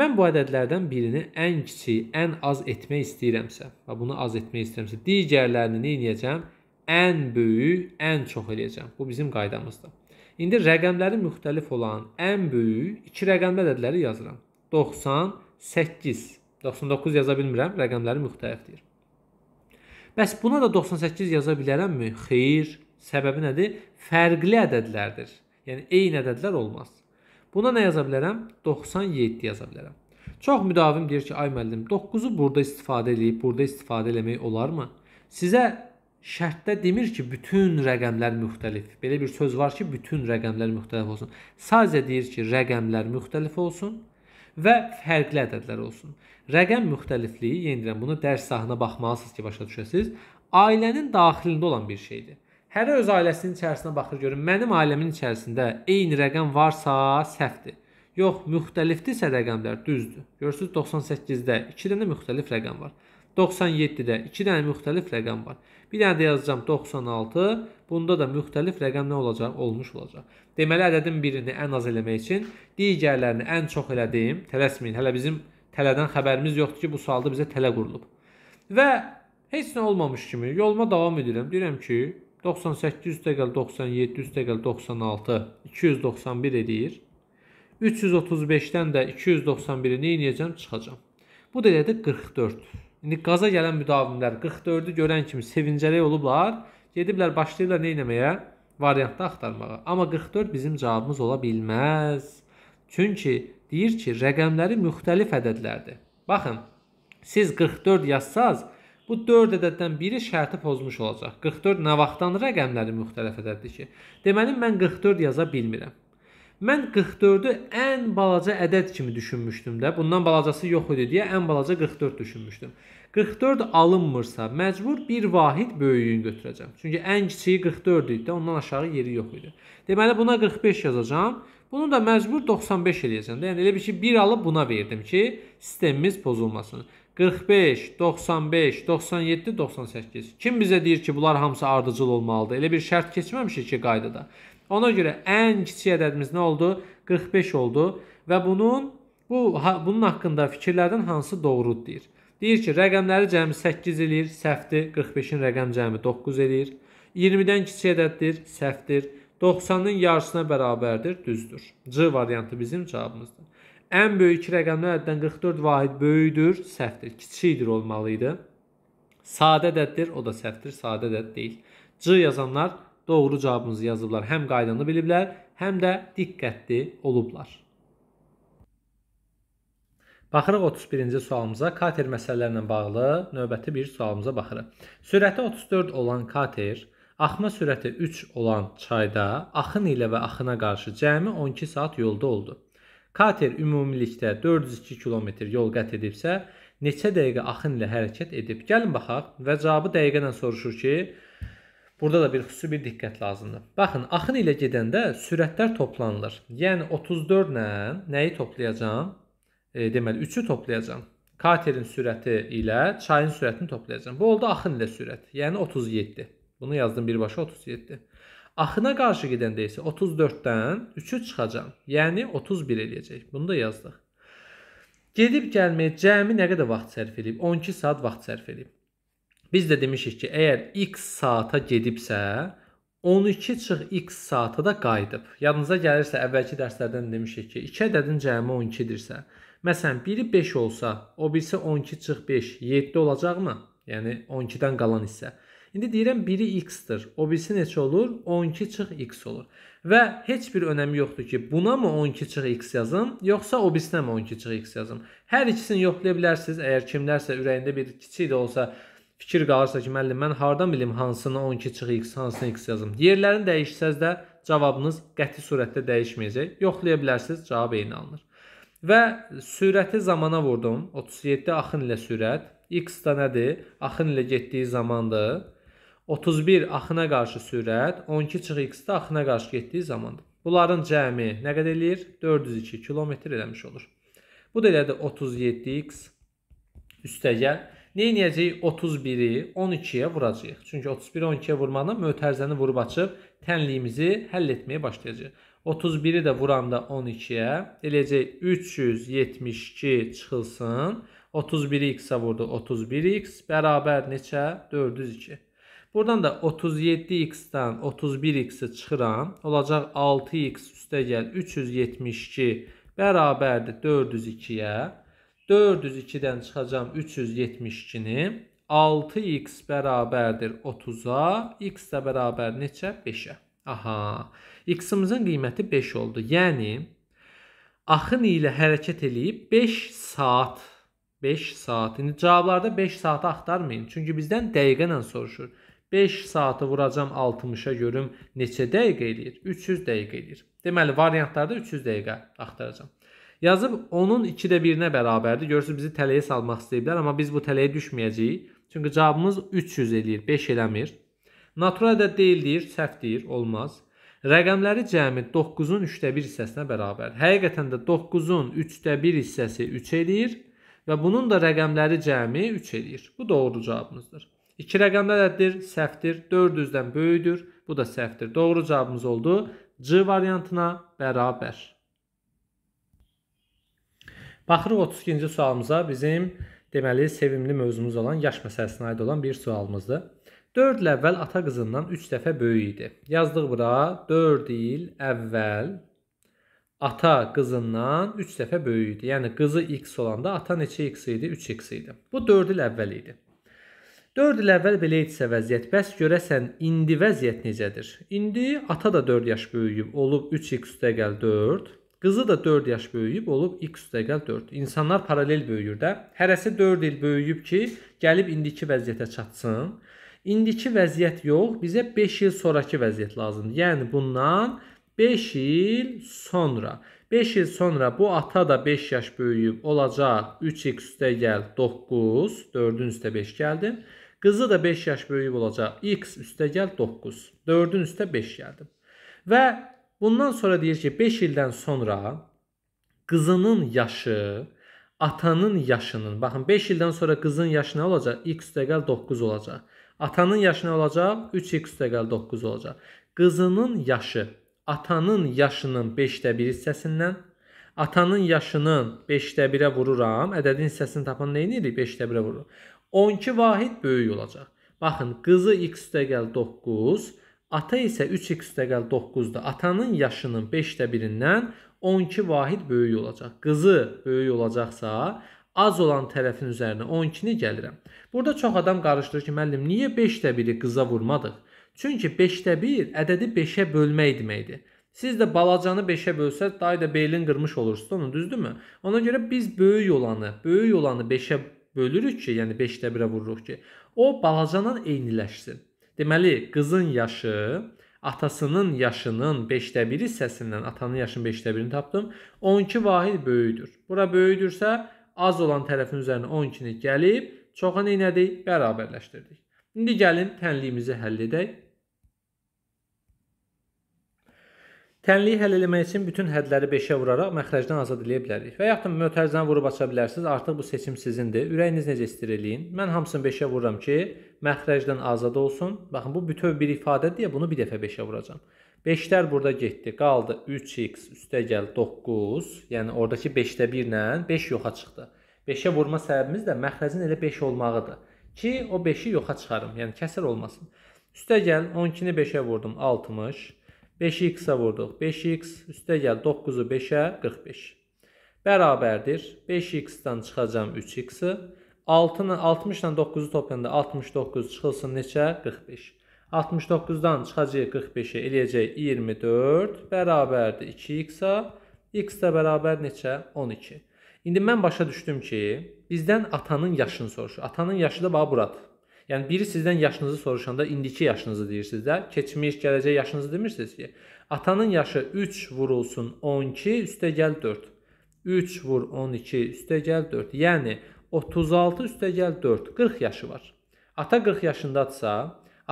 Mən bu ədədlərdən birini ən kiçik, ən az etmək istəyirəmsə və bunu az etmək istəyirəmsə, digərlərini nə edəcəm? Ən böyük, ən çox eləyəcəm. Bu bizim qaydamızdır. İndi rəqəmləri müxtəlif olan ən böyük iki rəqəmli ədədləri yazıram. 98, 99 yaza bilmirəm, rəqəmləri müxtəlifdir. Bəs buna da 98 yaza bilərəmmi? Xeyr, səbəbi nədir? Fərqli ədədlərdir. Yəni eyni ədədlər olmaz. Buna nə yaza bilərəm? 97 yaza bilərəm. Çox müdavim deyir ki, ay müəllim, 9-u burada istifadə eləyib, burada istifadə eləmək olarmı? Sizə şərtdə demir ki, bütün rəqəmlər müxtəlif. Belə bir söz var ki, bütün rəqəmlər müxtəlif olsun. Sadəcə deyir ki, rəqəmlər müxtəlif olsun və fərqli ədədlər olsun. Rəqəm müxtəlifliyi, yenə yəni deyirəm, bunu dərs sahəsinə baxmalısınız ki, başa düşəsiniz. Ailənin daxilində olan bir şeydir. Hər öz ailəsinin içərisinə baxır görün. Mənim ailəmin içərisində eyni rəqəm varsa, səhvdir. Yox, müxtəlifdirsə rəqəmlər düzdür. Görürsüz 98-də 2 dənə müxtəlif rəqəm var. 97-də 2 dənə müxtəlif rəqəm var. Bir dənə də yazacağam 96. Bunda da müxtəlif rəqəm nə olacaq? Olmuş olacaq. Deməli ədədin birini ən az eləmək üçün digərlərini ən çox elədim. Tələsməyin. Hələ bizim tələdən xəbərimiz yoxdur ki, bu sualda bizə tələ qurulub. Və heç nə olmamış kimi yoluma davam edirəm. Deyirəm ki, 98 üstəqəl 97 üstəqəl 96 291 edir. 335-dən də 291-i neyəcəm? Çıxacam. Bu da elədir 44. İndi qaza gələn müdavimlər 44-ü görən kimi sevincələk olublar. Gediblər başlayırlar nə etməyə? Variantda axtarmağa. Amma 44 bizim cavabımız ola bilməz. Çünki deyir ki, rəqəmləri müxtəlif ədədlərdir. Baxın, siz 44 yazsaz, Bu 4 ədəddən biri şərti pozmuş olacaq. 44 nə vaxtdan rəqəmləri müxtəlif ədəddir ki? Deməli mən 44 yaza bilmirəm. Mən 44-ü ən balaca ədəd kimi düşünmüşdüm də. Bundan balacası yox idi deyə ən balaca 44 düşünmüşdüm. 44 alınmırsa məcbur bir vahid böyüyünü götürəcəm. Çünki ən kiçiyi 44 idi də, ondan aşağı yeri yox idi. Deməli buna 45 yazacağam. Bunu da məcbur 95 eləyəcəm də. Yəni elə bir şey 1 alıb buna verdim ki, sistemimiz pozulmasın. 45, 95, 97, 98. Kim bizə deyir ki, bunlar hamısı ardıcıl olmalıdır? Elə bir şərt keçməmişik ki, qaydada. Ona görə ən kiçik ədədimiz nə oldu? 45 oldu və bunun bu bunun haqqında fikirlərdən hansı doğrudur deyir. Deyir ki, rəqəmləri cəmi 8 eləyir, səhvdir. 45-in rəqəm cəmi 9 eləyir. 20-dən kiçik ədəddir, səhvdir. 90-ın yarısına bərabərdir, düzdür. C variantı bizim cavabımızdır. Ən böyük iki rəqəmlər əddən 44 vahid böyüdür, səhvdir. Kiçikdir olmalı idi. Sadə ədəddir, o da səhvdir, sadə ədəd deyil. C yazanlar doğru cavabınızı yazıblar. Həm qaydanı biliblər, həm də diqqətli olublar. Baxırıq 31-ci sualımıza. Kater məsələlərlə bağlı növbəti bir sualımıza baxırıq. Sürəti 34 olan kater axma sürəti 3 olan çayda axın ilə və axına qarşı cəmi 12 saat yolda oldu. Kater ümumilikdə 402 km yol qət edibsə, neçə dəqiqə axın ilə hərəkət edib? Gəlin baxaq və cavabı dəqiqədən soruşur ki, Burada da bir xüsusi bir diqqət lazımdır. Baxın, axın ilə gedəndə sürətlər toplanılır. Yəni 34 ilə nəyi toplayacağam? E, deməli 3-ü toplayacağam. Katerin sürəti ilə çayın sürətini toplayacağam. Bu oldu axın ilə sürət. Yəni 37. Bunu yazdım birbaşa 37. Axına qarşı gedəndə isə 34-dən 3-ü çıxacam. Yəni 31 eləyəcək. Bunu da yazdıq. Gedib gəlməyə cəmi nə qədər vaxt sərf edib? 12 saat vaxt sərf edib. Biz də demişik ki, əgər x saata gedibsə, 12 çıx x saata da qayıdıb. Yadınıza gəlirsə, əvvəlki dərslərdən demişik ki, 2 ədədin cəmi 12-dirsə, məsələn, biri 5 olsa, o birisi 12 çıx 5, 7 olacaqmı? Yəni 12-dən qalan hissə. İndi deyirəm biri x-dir. O birisi neçə olur? 12 çıx x olur. Və heç bir önəmi yoxdur ki, buna mı 12 çıx x yazım, yoxsa o birisinə mi 12 çıx x yazım? Hər ikisini yoxlaya bilərsiniz. Əgər kimlərsə ürəyində bir kiçik də olsa fikir qalırsa ki, müəllim, mən hardan bilim hansını 12 çıx x, hansını x yazım? Yerlərini dəyişsəz də cavabınız qəti surətdə dəyişməyəcək. Yoxlaya bilərsiniz, cavab eyni alınır. Və sürəti zamana vurdum. 37 axın ilə sürət. X da nədir? Axın ilə getdiyi zamandır. 31 axına qarşı sürət, 12 çıx x də axına qarşı getdiyi zamandır. Bunların cəmi nə qədər eləyir? 402 km eləmiş olur. Bu da elədir 37x üstəgəl. Neynəyəcəyik? 31-i 12-yə vuracağıq. Çünki 31-i 12-yə vurmanın mötərizəni vurub açıb tənliyimizi həll etməyə başlayacaq. 31-i də vuranda 12-yə eləyəcək 372 çıxılsın. 31-i x-ə vurdu 31x bərabər neçə? 402. Buradan da 37x-dən 31x-i çıxıram. Olacaq 6x üstə gəl 372 bərabərdir 402-yə. 402-dən çıxacam 372-ni. 6x bərabərdir 30-a, x də bərabər neçə? 5-ə. Aha, x-imizin qiyməti 5 oldu. Yəni, axın ilə hərəkət eləyib 5 saat 5 saat. İndi cavablarda 5 saatı axtarmayın. Çünki bizdən dəqiqə ilə soruşur. 5 saatı vuracam 60-a görüm neçə dəqiqə eləyir? 300 dəqiqə eləyir. Deməli variantlarda 300 dəqiqə axtaracam. Yazıb onun 2də 1-nə bərabərdir. Görürsüz bizi tələyə salmaq istəyiblər, amma biz bu tələyə düşməyəcəyik. Çünki cavabımız 300 eləyir, 5 eləmir. Natural ədəd deyil deyir, səhv deyir, olmaz. Rəqəmləri cəmi 9-un 3də 1 hissəsinə bərabər. Həqiqətən də 9-un 3də 1 hissəsi 3 eləyir və bunun da rəqəmləri cəmi 3 eləyir. Bu doğru cavabımızdır. 2 rəqəm nədədir? Səhvdir. 400-dən böyüdür. Bu da səhvdir. Doğru cavabımız oldu. C variantına bərabər. Baxırıq 32-ci sualımıza bizim deməli sevimli mövzumuz olan yaş məsələsinə aid olan bir sualımızdır. 4 il əvvəl ata qızından 3 dəfə böyük idi. Yazdıq bura 4 il əvvəl ata qızından 3 dəfə böyük idi. Yəni qızı x olanda ata neçə x idi? 3x idi. Bu 4 il əvvəl idi. 4 il əvvəl belə idisə vəziyyət. Bəs görəsən indi vəziyyət necədir? İndi ata da 4 yaş böyüyüb olub 3x=4, qızı da 4 yaş böyüyüb olub x=4. İnsanlar paralel böyüyür də. Hərəsi 4 il böyüyüb ki, gəlib indiki vəziyyətə çatsın. İndiki vəziyyət yox, bizə 5 il sonrakı vəziyyət lazımdır. Yəni bundan 5 il sonra. 5 il sonra bu ata da 5 yaş böyüyüb olacaq. 3x üstə gəl 9, 4-ün üstə 5 gəldi. Qızı da 5 yaş böyük olacaq. X üstəgəl 9. 4-ün üstə 5 gəldi. Və bundan sonra deyir ki, 5 ildən sonra qızının yaşı atanın yaşının, baxın 5 ildən sonra qızın yaşı nə olacaq? X üstəgəl 9 olacaq. Atanın yaşı nə olacaq? 3x üstəgəl 9 olacaq. Qızının yaşı atanın yaşının 5də 1 hissəsindən Atanın yaşının 5də 1-ə vururam. Ədədin hissəsini tapan nə edirik? 5də 1-ə vururuq. 12 vahid böyük olacaq. Baxın, qızı x dəqəl 9, ata isə 3x dəqəl 9-dur. Atanın yaşının 5də birindən 12 vahid böyük olacaq. Qızı böyük olacaqsa, az olan tərəfin üzərinə 12-ni gəlirəm. Burada çox adam qarışdırır ki, müəllim, niyə 5də 1-i qıza vurmadıq? Çünki 5də 1 ədədi 5-ə bölmək deməkdir. Siz də balacanı 5-ə bölsəz, dayı da belin qırmış olursunuz, onun düzdürmü? Ona görə biz böyük olanı, böyük olanı 5-ə bölürük ki, yəni 5-də 1-ə vururuq ki, o balacanan eyniləşsin. Deməli, qızın yaşı atasının yaşının 5də 1 hissəsindən atanın yaşının 5də 1-ini tapdım. 12 vahid böyüdür. Bura böyüdürsə, az olan tərəfin üzərinə 12-ni gəlib çoxa nə etdik? Bərabərləşdirdik. İndi gəlin tənliyimizi həll edək. Tənliyi həll eləmək üçün bütün hədləri 5-ə vuraraq məxrəcdən azad eləyə bilərik. Və yaxud da mötərizəni vurub aça bilərsiniz. Artıq bu seçim sizindir. Ürəyiniz necə istir eləyin. Mən hamısını 5-ə vururam ki, məxrəcdən azad olsun. Baxın, bu bütöv bir ifadədir ya, bunu bir dəfə 5-ə vuracam. 5-lər burada getdi. Qaldı 3x üstəgəl 9. Yəni oradakı 5də 1 ilə 5 yoxa çıxdı. 5-ə vurma səbəbimiz də məxrəcin elə 5 olmağıdır ki, o 5-i yoxa çıxarım. Yəni kəsr olmasın. Üstəgəl 12-ni 5-ə vurdum 60. 5-i x-ə vurduq. 5x üstə gəl 9-u 5-ə 45. Bərabərdir. 5x-dən çıxacam 3x-i. 6-nı 60 ilə 9-u toplayanda 69 çıxılsın neçə? 45. 69-dan çıxacağıq 45-i eləyəcək 24 bərabərdir 2x-a. x də bərabər neçə? 12. İndi mən başa düşdüm ki, bizdən atanın yaşını soruşur. Atanın yaşı da bax buradır. Yəni biri sizdən yaşınızı soruşanda indiki yaşınızı deyirsiniz də, keçmiş, gələcək yaşınızı demirsiniz ki. Atanın yaşı 3 vurulsun 12 üstəgəl 4. 3 vur 12 üstəgəl 4. Yəni 36 üstəgəl 4 40 yaşı var. Ata 40 yaşındadsa,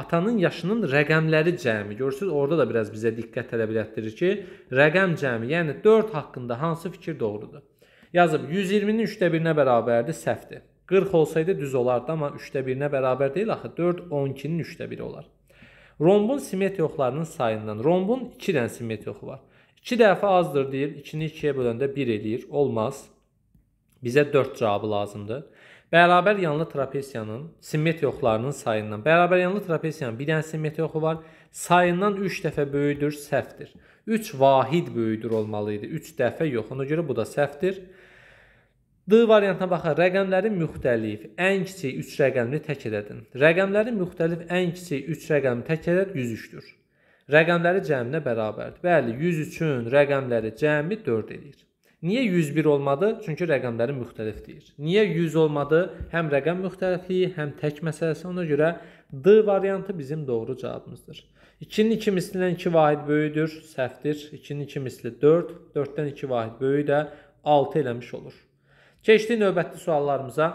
atanın yaşının rəqəmləri cəmi. Görürsüz, orada da biraz bizə diqqət tələb elətdirir ki, rəqəm cəmi, yəni 4 haqqında hansı fikir doğrudur? Yazıb 120-nin 3də 1-nə bərabərdir, səhvdir. 40 olsaydı düz olardı amma 3də 1-nə bərabər deyil axı. 4 12-nin 3də 1-i olar. Rombun simmet yoxlarının sayından. Rombun 2 dənə simmet yoxu var. 2 dəfə azdır deyir. 2-ni 2-yə böləndə 1 eləyir. Olmaz. Bizə 4 cavabı lazımdır. Bərabər yanlı trapesiyanın simmet yoxlarının sayından. Bərabər yanlı trapesiyanın bir dənə simmet yoxu var. Sayından 3 dəfə böyüdür, səhvdir. 3 vahid böyüdür olmalı idi. 3 dəfə yox. Ona görə bu da səhvdir. D variantına baxaq. Rəqəmlərin müxtəlif ən kiçik 3 rəqəmini tək edin. Rəqəmlərin müxtəlif ən kiçik 3 rəqəmini tək edən 103-dür. Rəqəmləri cəminə bərabərdir. Bəli, 103-ün rəqəmləri cəmi 4 edir. Niyə 101 olmadı? Çünki rəqəmləri müxtəlif deyir. Niyə 100 olmadı? Həm rəqəm müxtəlifliyi, həm tək məsələsi. Ona görə D variantı bizim doğru cavabımızdır. 2-nin 2 mislindən 2 vahid böyüdür, səhvdir. 2-nin 2 misli 4, 4-dən 2 vahid böyüyü də 6 eləmiş olur. Keçdik növbəti suallarımıza.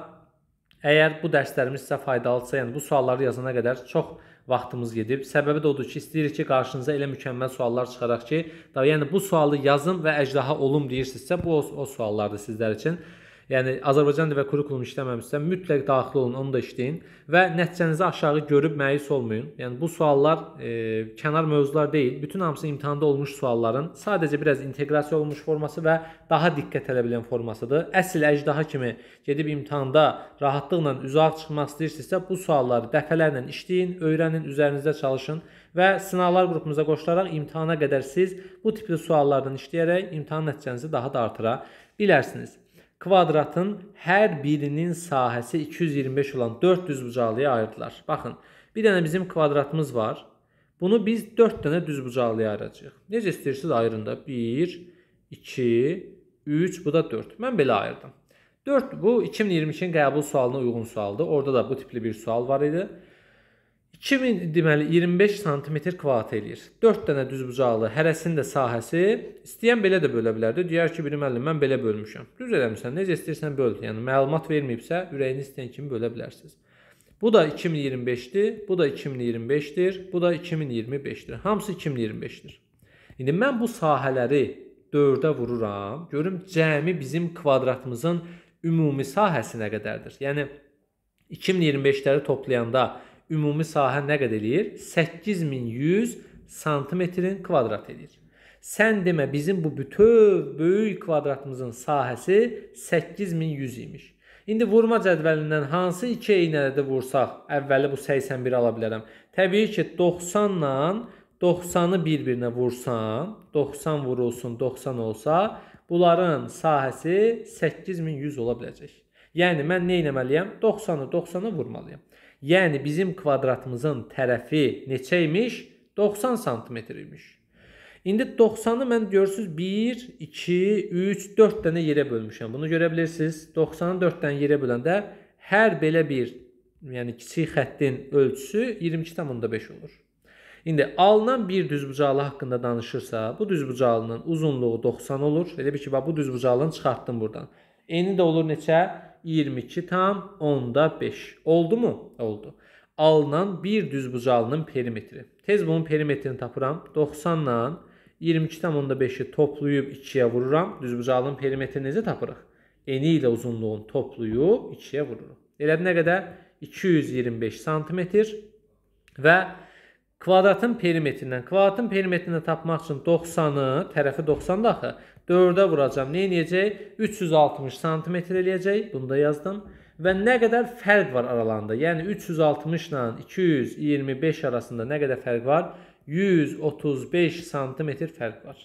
Əgər bu dərslərimiz sizə faydalıdsa, yəni bu sualları yazana qədər çox vaxtımız gedib. Səbəbi də odur ki, istəyirik ki, qarşınıza elə mükəmməl suallar çıxaraq ki, da yəni bu sualı yazın və əjdaha olum deyirsinizsə, bu o, o suallardır sizlər üçün. Yəni Azərbaycan dili və kurikulum işləməmisinizsə mütləq daxil olun, onu da işləyin və nəticənizi aşağı görüb məyus olmayın. Yəni bu suallar e, kənar mövzular deyil, bütün hamısı imtahanda olmuş sualların sadəcə biraz inteqrasiya olunmuş forması və daha diqqət tələb edən formasıdır. Əsl əjdaha kimi gedib imtahanda rahatlıqla üzə çıxmaq istəyirsinizsə bu sualları dəfələrlə işləyin, öyrənin, üzərinizdə çalışın və sınaqlar qrupumuza qoşularaq imtahana qədər siz bu tipli suallardan işləyərək imtahan nəticənizi daha da artıra bilərsiniz. Kvadratın hər birinin sahəsi 225 olan 4 düzbucaqlıya ayırdılar. Baxın, bir dənə bizim kvadratımız var. Bunu biz 4 dənə düzbucaqlıya ayıracağıq. Necə istəyirsiniz ayırında 1, 2, 3, bu da 4. Mən belə ayırdım. 4 bu 2022-nin qəbul sualına uyğun sualdır. Orada da bu tipli bir sual var idi. 2000 deməli 25 sm kvadrat eləyir. 4 dənə düzbucaqlı, hərəsinin də sahəsi istəyən belə də bölə bilərdi. Deyər ki, biri müəllim mən belə bölmüşəm. Düz eləmisən, necə istəyirsən böl. Yəni məlumat verməyibsə, ürəyiniz istəyən kimi bölə bilərsiniz. Bu da 2025-dir, bu da 2025-dir, bu da 2025-dir. Hamısı 2025-dir. İndi mən bu sahələri 4-ə vururam. Görüm cəmi bizim kvadratımızın ümumi sahəsi nə qədərdir? Yəni 2025-ləri toplayanda ümumi sahə nə qədər eləyir? 8100 santimetrin kvadrat eləyir. Sən demə bizim bu bütöv böyük kvadratımızın sahəsi 8100 imiş. İndi vurma cədvəlindən hansı iki eynədə vursaq, əvvəli bu 81 ala bilərəm. Təbii ki, 90 ilə 90-ı bir-birinə vursam, 90 vurulsun, 90 olsa, bunların sahəsi 8100 ola biləcək. Yəni mən nə etməliyəm? 90-ı 90-a vurmalıyam. Yəni bizim kvadratımızın tərəfi neçə imiş? 90 sm imiş. İndi 90-ı mən görürsüz 1, 2, 3, 4 dənə yerə bölmüşəm. Bunu görə bilirsiniz. 90-ı 4 dənə yerə böləndə hər belə bir, yəni kiçik xəttin ölçüsü 22,5 olur. İndi alınan bir düzbucaqlı haqqında danışırsa, bu düzbucaqlının uzunluğu 90 olur. Elə bir ki, bax bu düzbucaqlını çıxartdım burdan. Eni də olur neçə? 22 tam onda 5. Oldu mu? Oldu. Alınan bir düz bucağının perimetri. Tez bunun perimetrini tapıram. 90 ile 22 tam onda 5-i toplayıb 2-yə vururam. Düz bucağının perimetrini necə tapırıq? Eni ilə uzunluğunu toplayıb 2-yə vururuq. Elədi nə qədər? 225 cm və kvadratın perimetrindən. Kvadratın perimetrini tapmaq üçün 90-ı, tərəfi 90-da axı, 4-ə vuracam. Nə edəcək? 360 sm eləyəcək. Bunu da yazdım. Və nə qədər fərq var aralarında? Yəni 360 ilə 225 arasında nə qədər fərq var? 135 sm fərq var.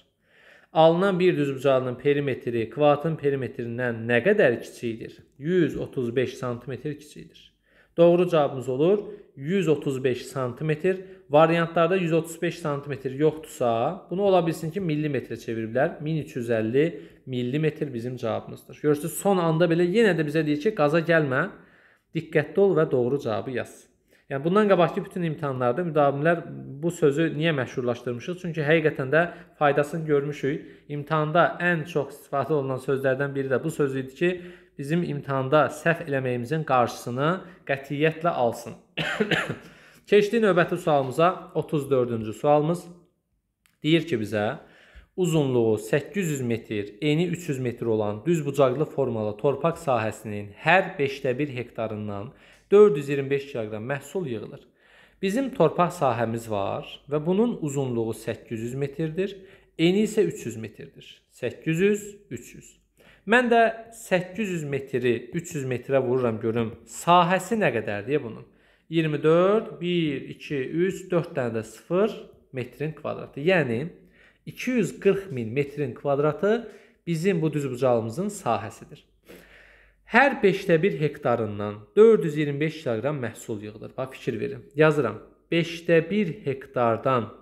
Alınan bir düzbucağının perimetri kvadratın perimetrindən nə qədər kiçikdir? 135 sm kiçikdir. Doğru cavabımız olur 135 santimetr. Variantlarda 135 santimetr yoxdursa bunu ola bilsin ki millimetrə çeviriblər. 1350 millimetr bizim cavabımızdır. Görürsünüz son anda belə yenə də bizə deyir ki qaza gəlmə, diqqətli ol və doğru cavabı yaz. Yəni bundan qabaqki bütün imtahanlarda müdavimlər bu sözü niyə məşhurlaşdırmışıq? Çünki həqiqətən də faydasını görmüşük. İmtahanda ən çox istifadə olunan sözlərdən biri də bu söz idi ki, bizim imtahanda səhv eləməyimizin qarşısını qətiyyətlə alsın. Keçdi növbəti sualımıza 34-cü sualımız. Deyir ki bizə uzunluğu 800 metr, eni 300 metr olan düzbucaqlı formalı torpaq sahəsinin hər 5də 1 hektarından 425 kiloqram məhsul yığılır. Bizim torpaq sahəmiz var və bunun uzunluğu 800 metrdir, eni isə 300 metrdir. 800, 300. Mən də 800 metri 300 metrə vururam görüm sahəsi nə qədərdir bunun. 24 1 2 3 4 dənə də 0 metrin kvadratı. Yəni 240 min metrin kvadratı bizim bu düzbucağımızın sahəsidir. Hər 5də 1 hektarından 425 kiloqram məhsul yığılır. Bax fikir verin. Yazıram. 5də 1 hektardan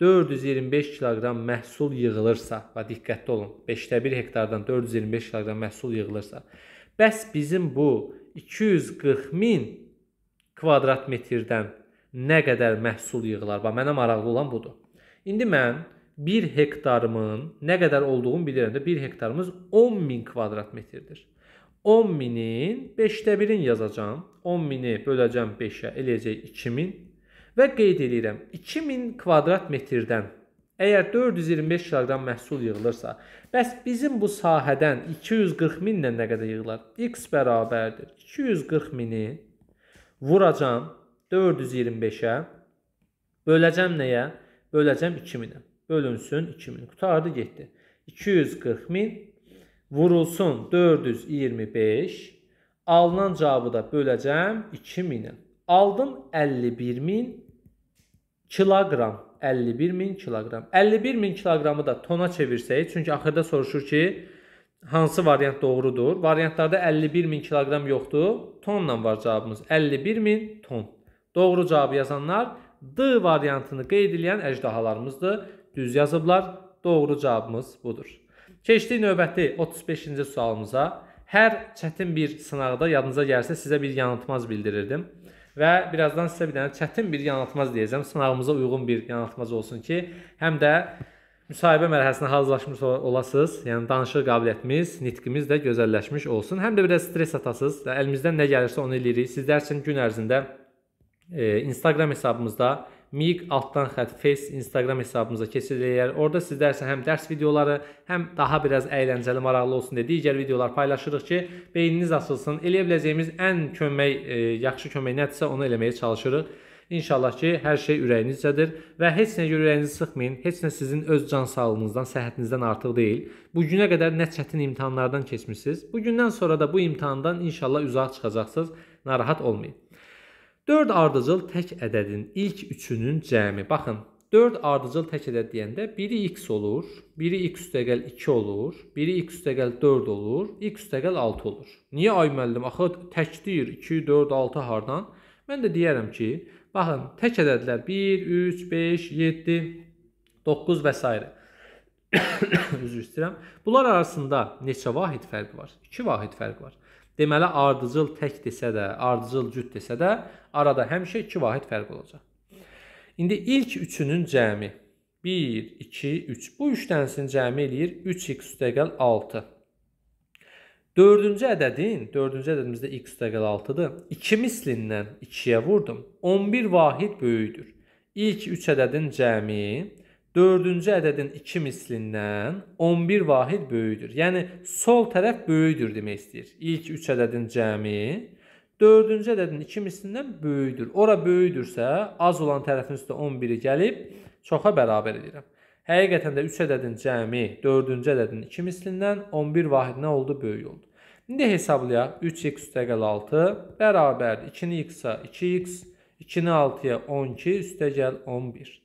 425 kiloqram məhsul yığılırsa, və diqqətli olun, 5də 1 hektardan 425 kiloqram məhsul yığılırsa, bəs bizim bu 240 min kvadrat metrdən nə qədər məhsul yığılar? Bax, mənə maraqlı olan budur. İndi mən 1 hektarımın nə qədər olduğunu bilirəm də 1 hektarımız 10 min kvadrat metrdir. 10 minin 5də 1-in yazacağam. 10 mini böləcəm 5-ə, eləyəcək 2000 Və qeyd edirəm, 2000 kvadrat metrdən əgər 425 kiloqram məhsul yığılırsa, bəs bizim bu sahədən 240 minlə nə qədər yığılar? X bərabərdir 240 mini vuracam 425-ə, böləcəm nəyə? Böləcəm 2000-ə. Bölünsün 2000. Qutardı getdi. 240 min vurulsun 425. Alınan cavabı da böləcəm 2000-ə. Aldım 51 min kiloqram 51 min kiloqram. 51 min kiloqramı da tona çevirsək, çünki axırda soruşur ki, hansı variant doğrudur? Variantlarda 51 min kiloqram yoxdur. Tonla var cavabımız. 51 min ton. Doğru cavabı yazanlar D variantını qeyd edən əjdahalarımızdır. Düz yazıblar. Doğru cavabımız budur. Keçdik növbəti 35-ci sualımıza. Hər çətin bir sınaqda yadınıza gəlsə sizə bir yanıltmaz bildirirdim. Və birazdan sizə bir dənə çətin bir yanıltmaz deyəcəm. Sınağımıza uyğun bir yanıltmaz olsun ki, həm də müsahibə mərhələsinə hazırlaşmış olasınız. Yəni danışıq qabiliyyətimiz, nitqimiz də gözəlləşmiş olsun. Həm də biraz stres atasınız. Əlimizdən nə gəlirsə onu eləyirik. Sizlər üçün gün ərzində e, Instagram hesabımızda MİQ altdan xətt Face Instagram hesabımıza keçirilir. Orada sizlərsə həm dərs videoları, həm daha biraz əyləncəli, maraqlı olsun deyə digər videolar paylaşırıq ki, beyniniz açılsın. Eləyə biləcəyimiz ən kömək, e, yaxşı kömək nədirsə onu eləməyə çalışırıq. İnşallah ki, hər şey ürəyinizcədir və heç nə görə ürəyinizi sıxmayın. Heç nə sizin öz can sağlığınızdan, səhhətinizdən artıq deyil. Bu günə qədər nə çətin imtahanlardan keçmisiniz. Bu gündən sonra da bu imtahandan inşallah uzaq çıxacaqsınız. Narahat olmayın. 4 ardıcıl tək ədədin ilk üçünün cəmi. Baxın, 4 ardıcıl tək ədəd deyəndə biri x olur, biri x üstəgəl 2 olur, biri x üstəgəl 4 olur, x üstəgəl 6 olur. Niyə ay müəllim? Axı tək deyir 2, 4, 6 hardan? Mən də deyərəm ki, baxın, tək ədədlər 1, 3, 5, 7, 9 və s. Üzr istəyirəm. Bunlar arasında neçə vahid fərq var? 2 vahid fərq var. Deməli, ardıcıl tək desə də, ardıcıl cüt desə də, arada həmişə 2 vahid fərq olacaq. İndi ilk üçünün cəmi 1, 2, 3. Bu üç dənəsinin cəmi eləyir 3x üstəqəl 6. Dördüncü ədədin, dördüncü ədədimizdə x üstəqəl 6-dır. 2 mislindən 2-yə vurdum. 11 vahid böyüdür. İlk 3 ədədin cəmi 1, dördüncü ədədin 2 mislindən 11 vahid böyüdür. Yəni sol tərəf böyüdür demək istəyir. İlk 3 ədədin cəmi dördüncü ədədin 2 mislindən böyüdür. Ora böyüdürsə az olan tərəfin üstə 11-i gəlib çoxa bərabər edirəm. Həqiqətən də 3 ədədin cəmi dördüncü ədədin 2 mislindən 11 vahid nə oldu? Böyük oldu. İndi hesablayaq. 3x üstəgəl 6 bərabərdir. 2-ni x-a 2x, 2-ni 6-ya 12 üstəgəl 11.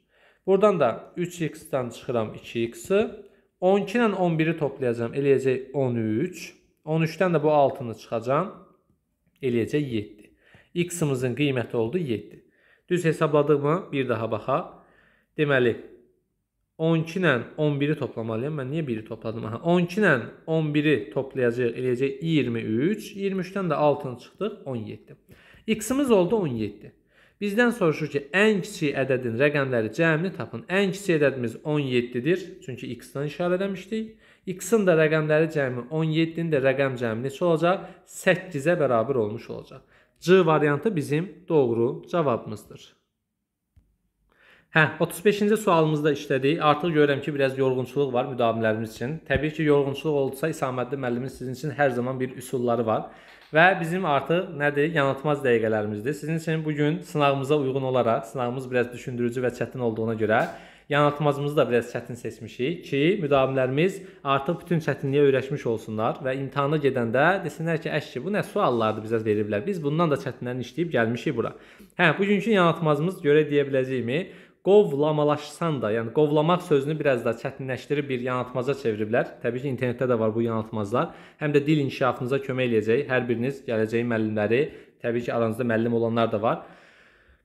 Buradan da 3x-dən çıxıram 2x-i. 12 ilə 11-i toplayacam. Eləyəcək 13. 13-dən də bu 6-nı çıxacam. Eləyəcək 7. X-imizin qiyməti oldu 7. Düz hesabladıq mı? Bir daha baxaq. Deməli, 12 ilə 11-i toplamalıyam. Mən niyə 1-i topladım? Aha, 12 ilə 11-i toplayacaq, eləyəcək 23. 23-dən də 6-nı çıxdıq, 17. X-imiz oldu 17. Bizdən soruşur ki, ən kiçik ədədin rəqəmləri cəmini tapın. Ən kiçik ədədimiz 17-dir, çünki x-dan işarə eləmişdik. X-in də rəqəmləri cəmi 17-nin də rəqəm cəmi neçə olacaq? 8-ə bərabər olmuş olacaq. C variantı bizim doğru cavabımızdır. Hə, 35-ci sualımızda işlədik. Artıq görürəm ki, biraz yorğunçuluq var müdavimlərimiz üçün. Təbii ki, yorğunçuluq oldusa, İsamətli müəllimin sizin üçün hər zaman bir üsulları var. Və bizim artıq nədir? Yanıltmaz dəqiqələrimizdir. Sizin üçün bu gün sınağımıza uyğun olaraq, sınağımız biraz düşündürücü və çətin olduğuna görə yanıltmazımızı da biraz çətin seçmişik ki, müdavimlərimiz artıq bütün çətinliyə öyrəşmiş olsunlar və imtahana gedəndə desinlər ki, əşki bu nə suallardır bizə veriblər. Biz bundan da çətinlərini işləyib gəlmişik bura. Hə, bugünkü yanıltmazımız görə deyə biləcəyimi qovlamalaşsan da, yəni qovlamaq sözünü biraz da çətinləşdirib bir yanıltmaca çeviriblər. Təbii ki, internetdə də var bu yanıltmazlar. Həm də dil inkişafınıza kömək eləyəcək. Hər biriniz gələcəyin müəllimləri, təbii ki, aranızda müəllim olanlar da var.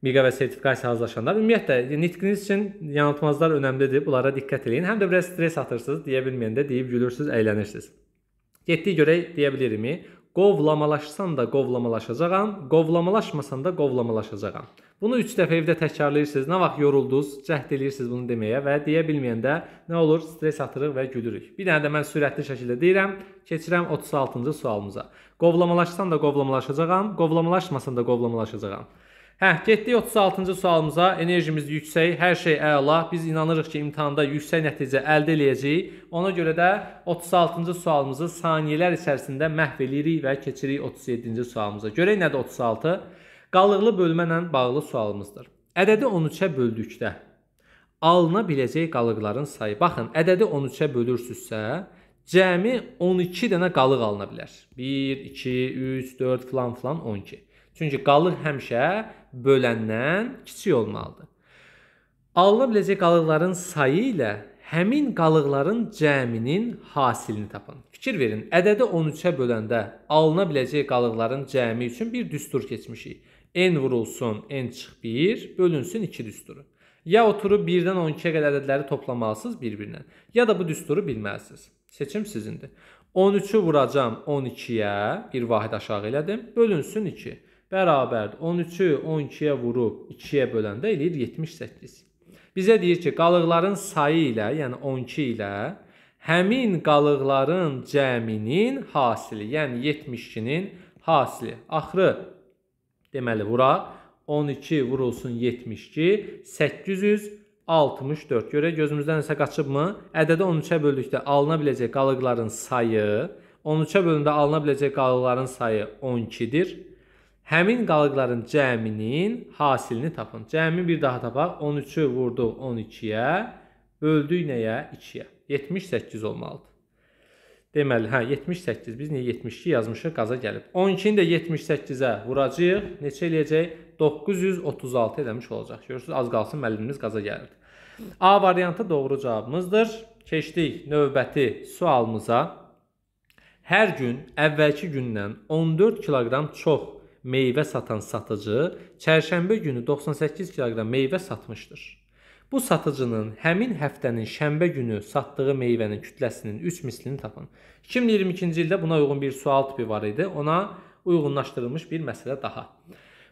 Miqa və sertifikasiya hazırlaşanlar. Ümumiyyətlə nitqiniz üçün yanıltmazlar önəmlidir. Bunlara diqqət eləyin. Həm də biraz stres atırsınız, deyə bilməyəndə deyib gülürsüz, əylənirsiniz. Getdik görək deyə bilirikmi? Qovlamalaşsan da qovlamalaşacağam, qovlamalaşmasan da qovlamalaşacağam. Bunu 3 dəfə evdə təkrarlayırsınız. Nə vaxt yoruldunuz, cəhd edirsiniz bunu deməyə və deyə bilməyəndə nə olur? Stres atırıq və gülürük. Bir dənə də mən sürətli şəkildə deyirəm. Keçirəm 36-cı sualımıza. Qovlamalaşsam da qovlamalaşacağam, qovlamalaşmasam da qovlamalaşacağam. Hə, getdik 36-cı sualımıza. Enerjimiz yüksək, hər şey əla. Biz inanırıq ki, imtahanda yüksək nəticə əldə eləyəcəyik. Ona görə də 36-cı sualımızı saniyələr içərisində məhv eləyirik və keçirik 37-ci sualımıza. Görək nədir 36? qalıqlı bölmə ilə bağlı sualımızdır. Ədədi 13-ə böldükdə alına biləcək qalıqların sayı. Baxın, ədədi 13-ə bölürsüzsə, cəmi 12 dənə qalıq alına bilər. 1, 2, 3, 4 filan filan 12. Çünki qalıq həmişə böləndən kiçik olmalıdır. Alına biləcək qalıqların sayı ilə həmin qalıqların cəminin hasilini tapın. Fikir verin, ədədi 13-ə böləndə alına biləcək qalıqların cəmi üçün bir düstur keçmişik n vurulsun, n çıx 1, bölünsün 2 düsturu. Ya oturub 1-dən 12-yə qədər ədədləri toplamalısınız bir-birinə, ya da bu düsturu bilməlisiniz. Seçim sizindir. 13-ü vuracam 12-yə, bir vahid aşağı elədim, bölünsün 2. Bərabərdir. 13-ü 12-yə vurub 2-yə böləndə eləyir 78. Bizə deyir ki, qalıqların sayı ilə, yəni 12 ilə həmin qalıqların cəminin hasili, yəni 72-nin hasili. Axırı Deməli bura 12 vurulsun 72, 864. Görək gözümüzdən isə qaçıbmı? Ədədi 13-ə böldükdə alına biləcək qalıqların sayı, 13-ə bölündə alına biləcək qalıqların sayı 12-dir. Həmin qalıqların cəminin hasilini tapın. Cəmi bir daha tapaq. 13-ü vurduq 12-yə, böldük nəyə? 2-yə. 78 olmalıdır. Deməli, hə, 78. Biz niyə 72 yazmışıq? Qaza gəlib. 12-ni də 78-ə vuracağıq. Neçə eləyəcək? 936 eləmiş olacaq. Görürsüz, az qalsın müəllimimiz qaza gəlirdi. A variantı doğru cavabımızdır. Keçdik növbəti sualımıza. Hər gün əvvəlki gündən 14 kiloqram çox meyvə satan satıcı çərşənbə günü 98 kiloqram meyvə satmışdır. Bu satıcının həmin həftənin şənbə günü satdığı meyvənin kütləsinin 3 mislini tapın. 2022-ci ildə buna uyğun bir sual tipi var idi. Ona uyğunlaşdırılmış bir məsələ daha.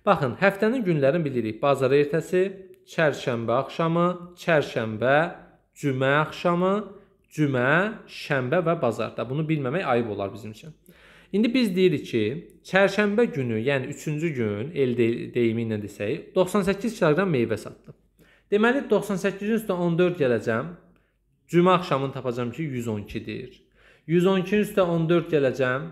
Baxın, həftənin günlərini bilirik. Bazar ertəsi, çərşənbə axşamı, çərşənbə, cümə axşamı, cümə, şənbə və bazarda. Bunu bilməmək ayıb olar bizim üçün. İndi biz deyirik ki, çərşənbə günü, yəni 3-cü gün el deyimi ilə desək, 98 kiloqram meyvə satdıq. Deməli 98-14 gələcəm. Cümə axşamını tapacam ki, 112-dir. 112-14 gələcəm.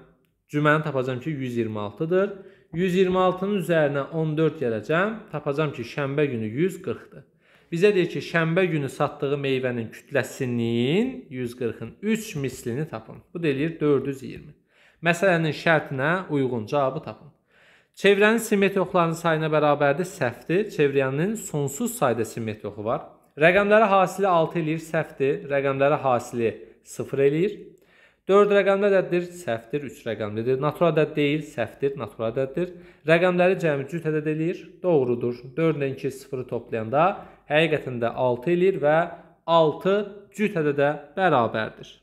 Cüməni tapacam ki, 126-dır. 126-nın üzərinə 14 gələcəm. Tapacam ki, şənbə günü 140-dır. Bizə deyir ki, şənbə günü satdığı meyvənin kütləsinin 140-ın 3 mislini tapın. Bu da eləyir 420. Məsələnin şərtinə uyğun cavabı tapın. Çevrənin simmetri oxlarının sayına bərabərdir, səhvdir. Çevrənin sonsuz sayda simmetri oxu var. Rəqəmlərə hasili 6 eləyir, səhvdir. Rəqəmlərə hasili 0 eləyir. 4 rəqəmli ədəddir, səhvdir. 3 rəqəmlidir. Natural ədəd deyil, səhvdir, natural ədəddir. Rəqəmləri cəmi cüt ədəd eləyir, doğrudur. 4 ilə 2 0-ı toplayanda həqiqətən də 6 eləyir və 6 cüt ədədə bərabərdir.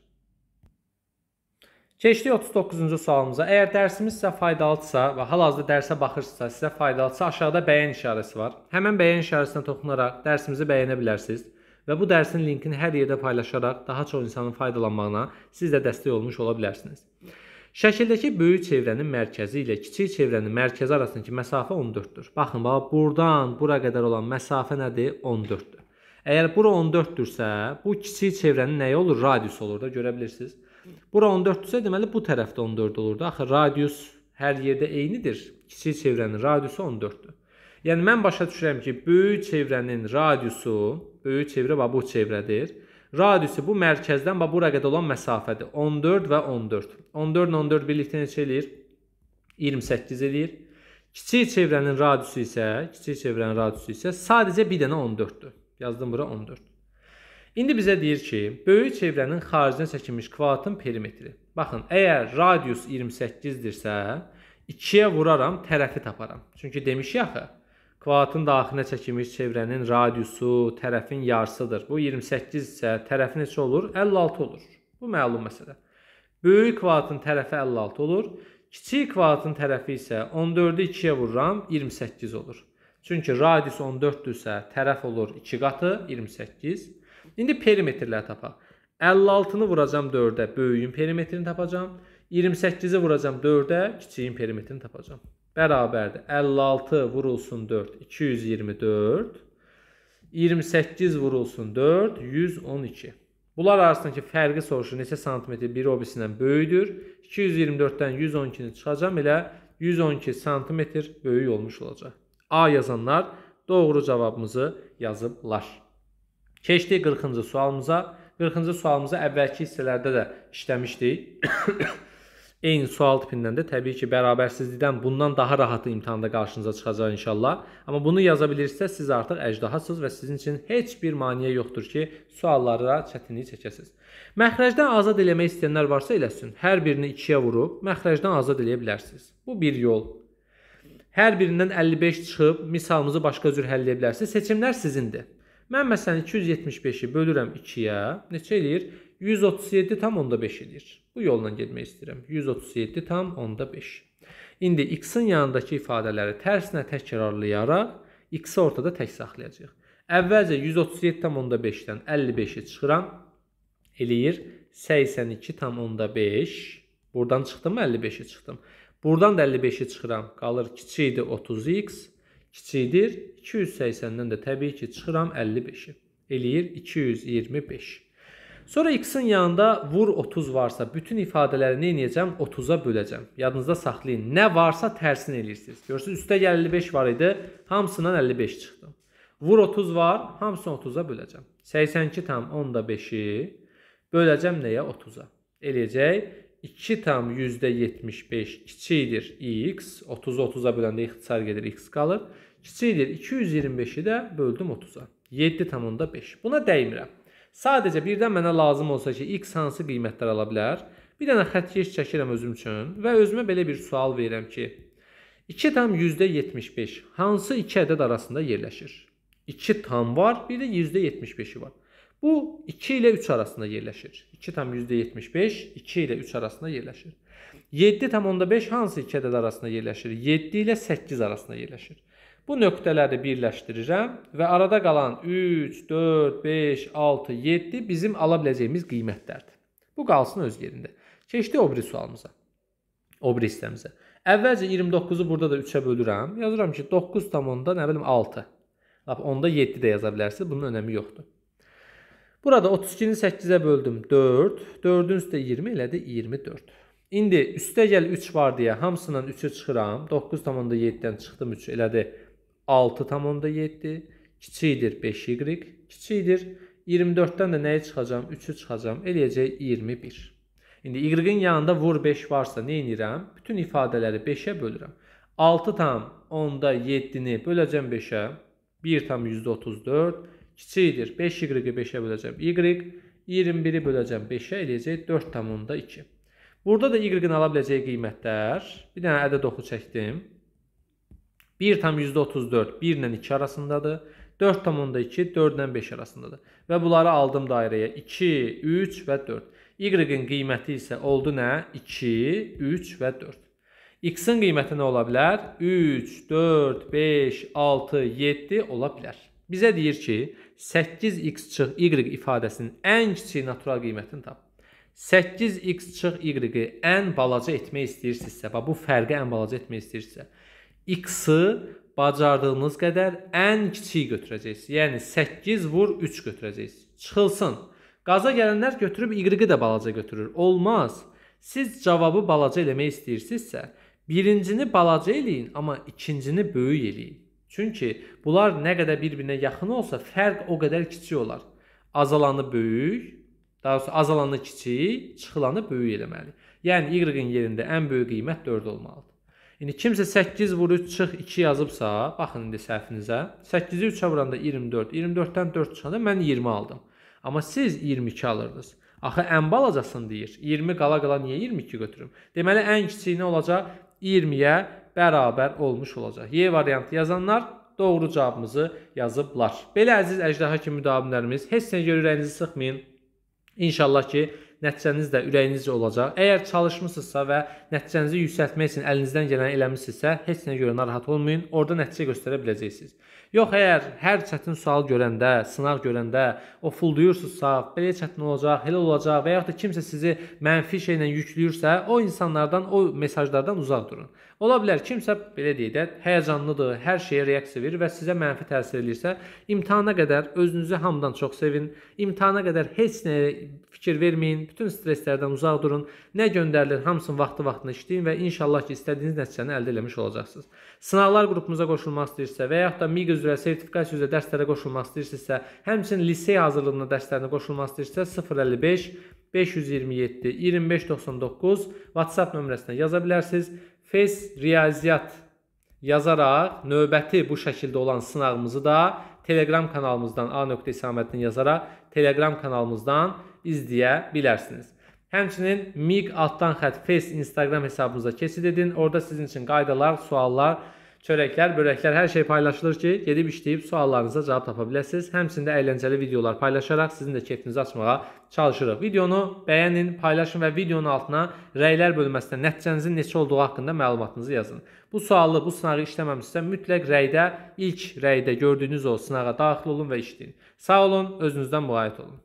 Keçdik 39-cu sualımıza. Əgər dərsimiz sizə faydalıdsa və hal-hazırda dərsə baxırsınızsa, sizə faydalıdsa aşağıda bəyən işarəsi var. Həmin bəyən işarəsinə toxunaraq dərsimizi bəyənə bilərsiniz və bu dərsin linkini hər yerdə paylaşaraq daha çox insanın faydalanmağına siz də dəstək olmuş ola bilərsiniz. Şəkildəki böyük çevrənin mərkəzi ilə kiçik çevrənin mərkəzi arasındakı məsafə 14-dür. Baxın, bax, buradan bura qədər olan məsafə nədir? 14-dür. Əgər bura 14-dürsə, bu kiçik çevrənin nəyi olur? Radiusu olur da görə bilirsiniz. Bura 14-dürsə deməli bu tərəfdə 14 olurdu. Axı radius hər yerdə eynidir. Kiçik çevrənin radiusu 14-dür. Yəni mən başa düşürəm ki, böyük çevrənin radiusu, böyük çevrə bax bu çevrədir. Radiusu bu mərkəzdən bax bura qədər olan məsafədir. 14 və 14. 14 ilə 14 birlikdə neçə eləyir? 28 eləyir. Kiçik çevrənin radiusu isə, kiçik çevrənin radiusu isə sadəcə bir dənə 14-dür. Yazdım bura 14. İndi bizə deyir ki, böyük çevrənin xaricinə çəkilmiş kvadratın perimetri. Baxın, əgər radius 28-dirsə, 2-yə vuraram, tərəfi taparam. Çünki demişik axı, kvadratın daxilinə çəkilmiş çevrənin radiusu tərəfin yarısıdır. Bu 28 isə tərəfi neçə olur? 56 olur. Bu məlum məsələ. Böyük kvadratın tərəfi 56 olur. Kiçik kvadratın tərəfi isə 14-ü 2-yə vururam, 28 olur. Çünki radius 14-dürsə, tərəf olur 2 qatı, 28. İndi perimetrləri tapaq. 56-nı vuracam 4-ə, böyüyün perimetrini tapacam. 28-i vuracam 4-ə, kiçiyin perimetrini tapacam. Bərabərdir. 56 vurulsun 4, 224. 28 vurulsun 4, 112. Bunlar arasındakı fərqi soruşur. Neçə santimetr biri obisindən böyüdür? 224-dən 112-ni çıxacam elə 112 santimetr böyük olmuş olacaq. A yazanlar doğru cavabımızı yazıblar. Keçdik 40-cı sualımıza. 40-cı sualımızı əvvəlki hissələrdə də işləmişdik. Eyni sual tipindən də təbii ki, bərabərsizlikdən bundan daha rahat imtahanda qarşınıza çıxacaq inşallah. Amma bunu yaza bilirsinizsə, siz artıq əjdahasınız və sizin üçün heç bir maneə yoxdur ki, suallara çətinlik çəkəsiniz. Məxrəcdən azad eləmək istəyənlər varsa eləsin. Hər birini ikiyə vurub məxrəcdən azad eləyə bilərsiniz. Bu bir yol. Hər birindən 55 çıxıb misalımızı başqa cür həll edə bilərsiniz. Seçimlər sizindir. Mən məsələn 275-i bölürəm 2-yə, neçə eləyir? 137,5 eləyir. Bu yolla getmək istəyirəm. 137,5. İndi x-in yanındakı ifadələri tərsinə təkrarlayaraq x-i ortada tək saxlayacağıq. Əvvəlcə 137,5-dən 55-i çıxıram. Eləyir 82,5. Buradan çıxdım 55-i çıxdım. Buradan da 55-i çıxıram. Qalır kiçikdir 30x kiçikdir 280-dən də təbii ki çıxıram 55-i. Eləyir 225. Sonra x-in yanında vur 30 varsa bütün ifadələri nə edəcəm? 30-a böləcəm. Yadınızda saxlayın. Nə varsa tərsini eləyirsiniz. Görürsüz üstdə 55 var idi, hamısından 55 çıxdı. Vur 30 var, hamısını 30-a böləcəm. 82 tam 10-da 5-i böləcəm nəyə? 30-a. Eləyəcək 2 tam %75 kiçikdir x. 30-u 30-a böləndə ixtisar gedir, x qalır. Kiçikdir 225-i də böldüm 30-a. 7 tamında 5. Buna dəymirəm. Sadəcə birdən mənə lazım olsa ki, x hansı qiymətlər ala bilər? Bir dənə xətkeş çəkirəm özüm üçün və özümə belə bir sual verirəm ki, 2 tam %75 hansı iki ədəd arasında yerləşir? 2 tam var, bir də %75-i var. Bu 2 ilə 3 arasında yerləşir. 2,75, 2 ilə 3 arasında yerləşir. 7,5 hansı iki ədəd arasında yerləşir? 7 ilə 8 arasında yerləşir. Bu nöqtələri birləşdirirəm və arada qalan 3, 4, 5, 6, 7 bizim ala biləcəyimiz qiymətlərdir. Bu qalsın öz yerində. Keçdi o biri sualımıza. O biri istəmizə. Əvvəlcə 29-u burada da 3-ə bölürəm. Yazıram ki, 9 tam onda nə bilim 6. Lap onda 7 də yaza bilərsiniz. Bunun önəmi yoxdur. Burada 32-ni 8-ə böldüm 4. 4-ün üstə 20 elədi 24. İndi üstə gəl 3 var deyə hamısından 3-ü çıxıram. 9,7-dən çıxdım 3 elədi 6,7. Kiçikdir 5y, kiçikdir 24-dən də nəyi çıxacam? 3-ü çıxacam. Eləyəcək 21. İndi y-in yanında vur 5 varsa nə edirəm? Bütün ifadələri 5-ə bölürəm. 6 tam onda 7-ni böləcəm 5-ə. 1 tam %34, kiçikdir. 5 y-i 5-ə böləcəm. Y 21-i böləcəm 5-ə eləyəcək 4,2. Burada da y-in ala biləcəyi qiymətlər. Bir dənə ədəd oxu çəkdim. 1,34 1 ilə 2 arasındadır. 4,2 4 ilə 5 arasındadır. Və bunları aldım dairəyə 2, 3 və 4. Y-in qiyməti isə oldu nə? 2, 3 və 4. X-in qiyməti nə ola bilər? 3, 4, 5, 6, 7 ola bilər. Bizə deyir ki, 8x çıx y ifadəsinin ən kiçik natural qiymətini tap. 8x çıx y-i ən balaca etmək istəyirsinizsə və bu fərqi ən balaca etmək istəyirsinizsə, x-i bacardığınız qədər ən kiçiyi götürəcəksiniz. Yəni 8 vur 3 götürəcəksiniz. Çıxılsın. Qaza gələnlər götürüb y-i də balaca götürür. Olmaz. Siz cavabı balaca eləmək istəyirsinizsə, birincini balaca eləyin, amma ikincini böyük eləyin. Çünki bunlar nə qədər bir-birinə yaxın olsa, fərq o qədər kiçik olar. Azalanı böyük, daha doğrusu azalanı kiçik, çıxılanı böyük eləməli. Yəni y-in yerində ən böyük qiymət 4 olmalıdır. İndi kimsə 8 vur 3 çıx 2 yazıbsa, baxın indi səhvinizə. 8-i 3-ə vuranda 24, 24-dən 4 çıxanda mən 20 aldım. Amma siz 22 alırdınız. Axı ən balacasını deyir. 20 qala-qala niyə 22 götürüm? Deməli ən kiçiyinə olacaq 20-yə bərabər olmuş olacaq. Y variantı yazanlar doğru cavabımızı yazıblar. Belə əziz əjdaha kimi müdavimlərimiz, heç nə görə ürəyinizi sıxmayın. İnşallah ki, nəticəniz də ürəyinizcə olacaq. Əgər çalışmısınızsa və nəticənizi yüksəltmək üçün əlinizdən gələni eləmisinizsə, heç nə görə narahat olmayın. Orada nəticə göstərə biləcəksiniz. Yox, əgər hər çətin sual görəndə, sınaq görəndə o fulduyursunuzsa, belə çətin olacaq, elə olacaq və yaxud da kimsə sizi mənfi şeylə yükləyirsə, o insanlardan, o mesajlardan uzaq durun. Ola bilər kimsə belə deyək də həyəcanlıdır, hər şeyə reaksiya verir və sizə mənfi təsir eləyirsə, imtahana qədər özünüzü hamdan çox sevin. İmtahana qədər heç nəyə fikir verməyin, bütün stresslərdən uzaq durun. Nə göndərilir, hamısını vaxtı-vaxtında işləyin və inşallah ki, istədiyiniz nəticəni əldə etmiş olacaqsınız. Sınaqlar qrupumuza qoşulmaq istəyirsə və yaxud da MİQ üzrə sertifikasiya üzrə dərslərə qoşulmaq istəyirsinizsə, həmçinin lisey hazırlığına dərslərinə qoşulmaq istəyirsinizsə 055 527 2599 WhatsApp nömrəsinə yaza bilərsiniz. Fez Riyaziyyat yazaraq növbəti bu şəkildə olan sınağımızı da Telegram kanalımızdan A nöqtə isamətini yazaraq Telegram kanalımızdan izləyə bilərsiniz. Həmçinin MIG altdan xətt Face Instagram hesabımıza keçid edin. Orada sizin üçün qaydalar, suallar, suallar çörəklər, börəklər, hər şey paylaşılır ki, gedib işləyib suallarınıza cavab tapa biləsiniz. Həmçində əyləncəli videolar paylaşaraq sizin də keyfinizi açmağa çalışırıq. Videonu bəyənin, paylaşın və videonun altına rəylər bölməsində nəticənizin neçə olduğu haqqında məlumatınızı yazın. Bu sualı, bu sınağı işləməmisinizsə mütləq rəydə, ilk rəydə gördüyünüz o sınağa daxil olun və işləyin. Sağ olun, özünüzdən müğayət olun.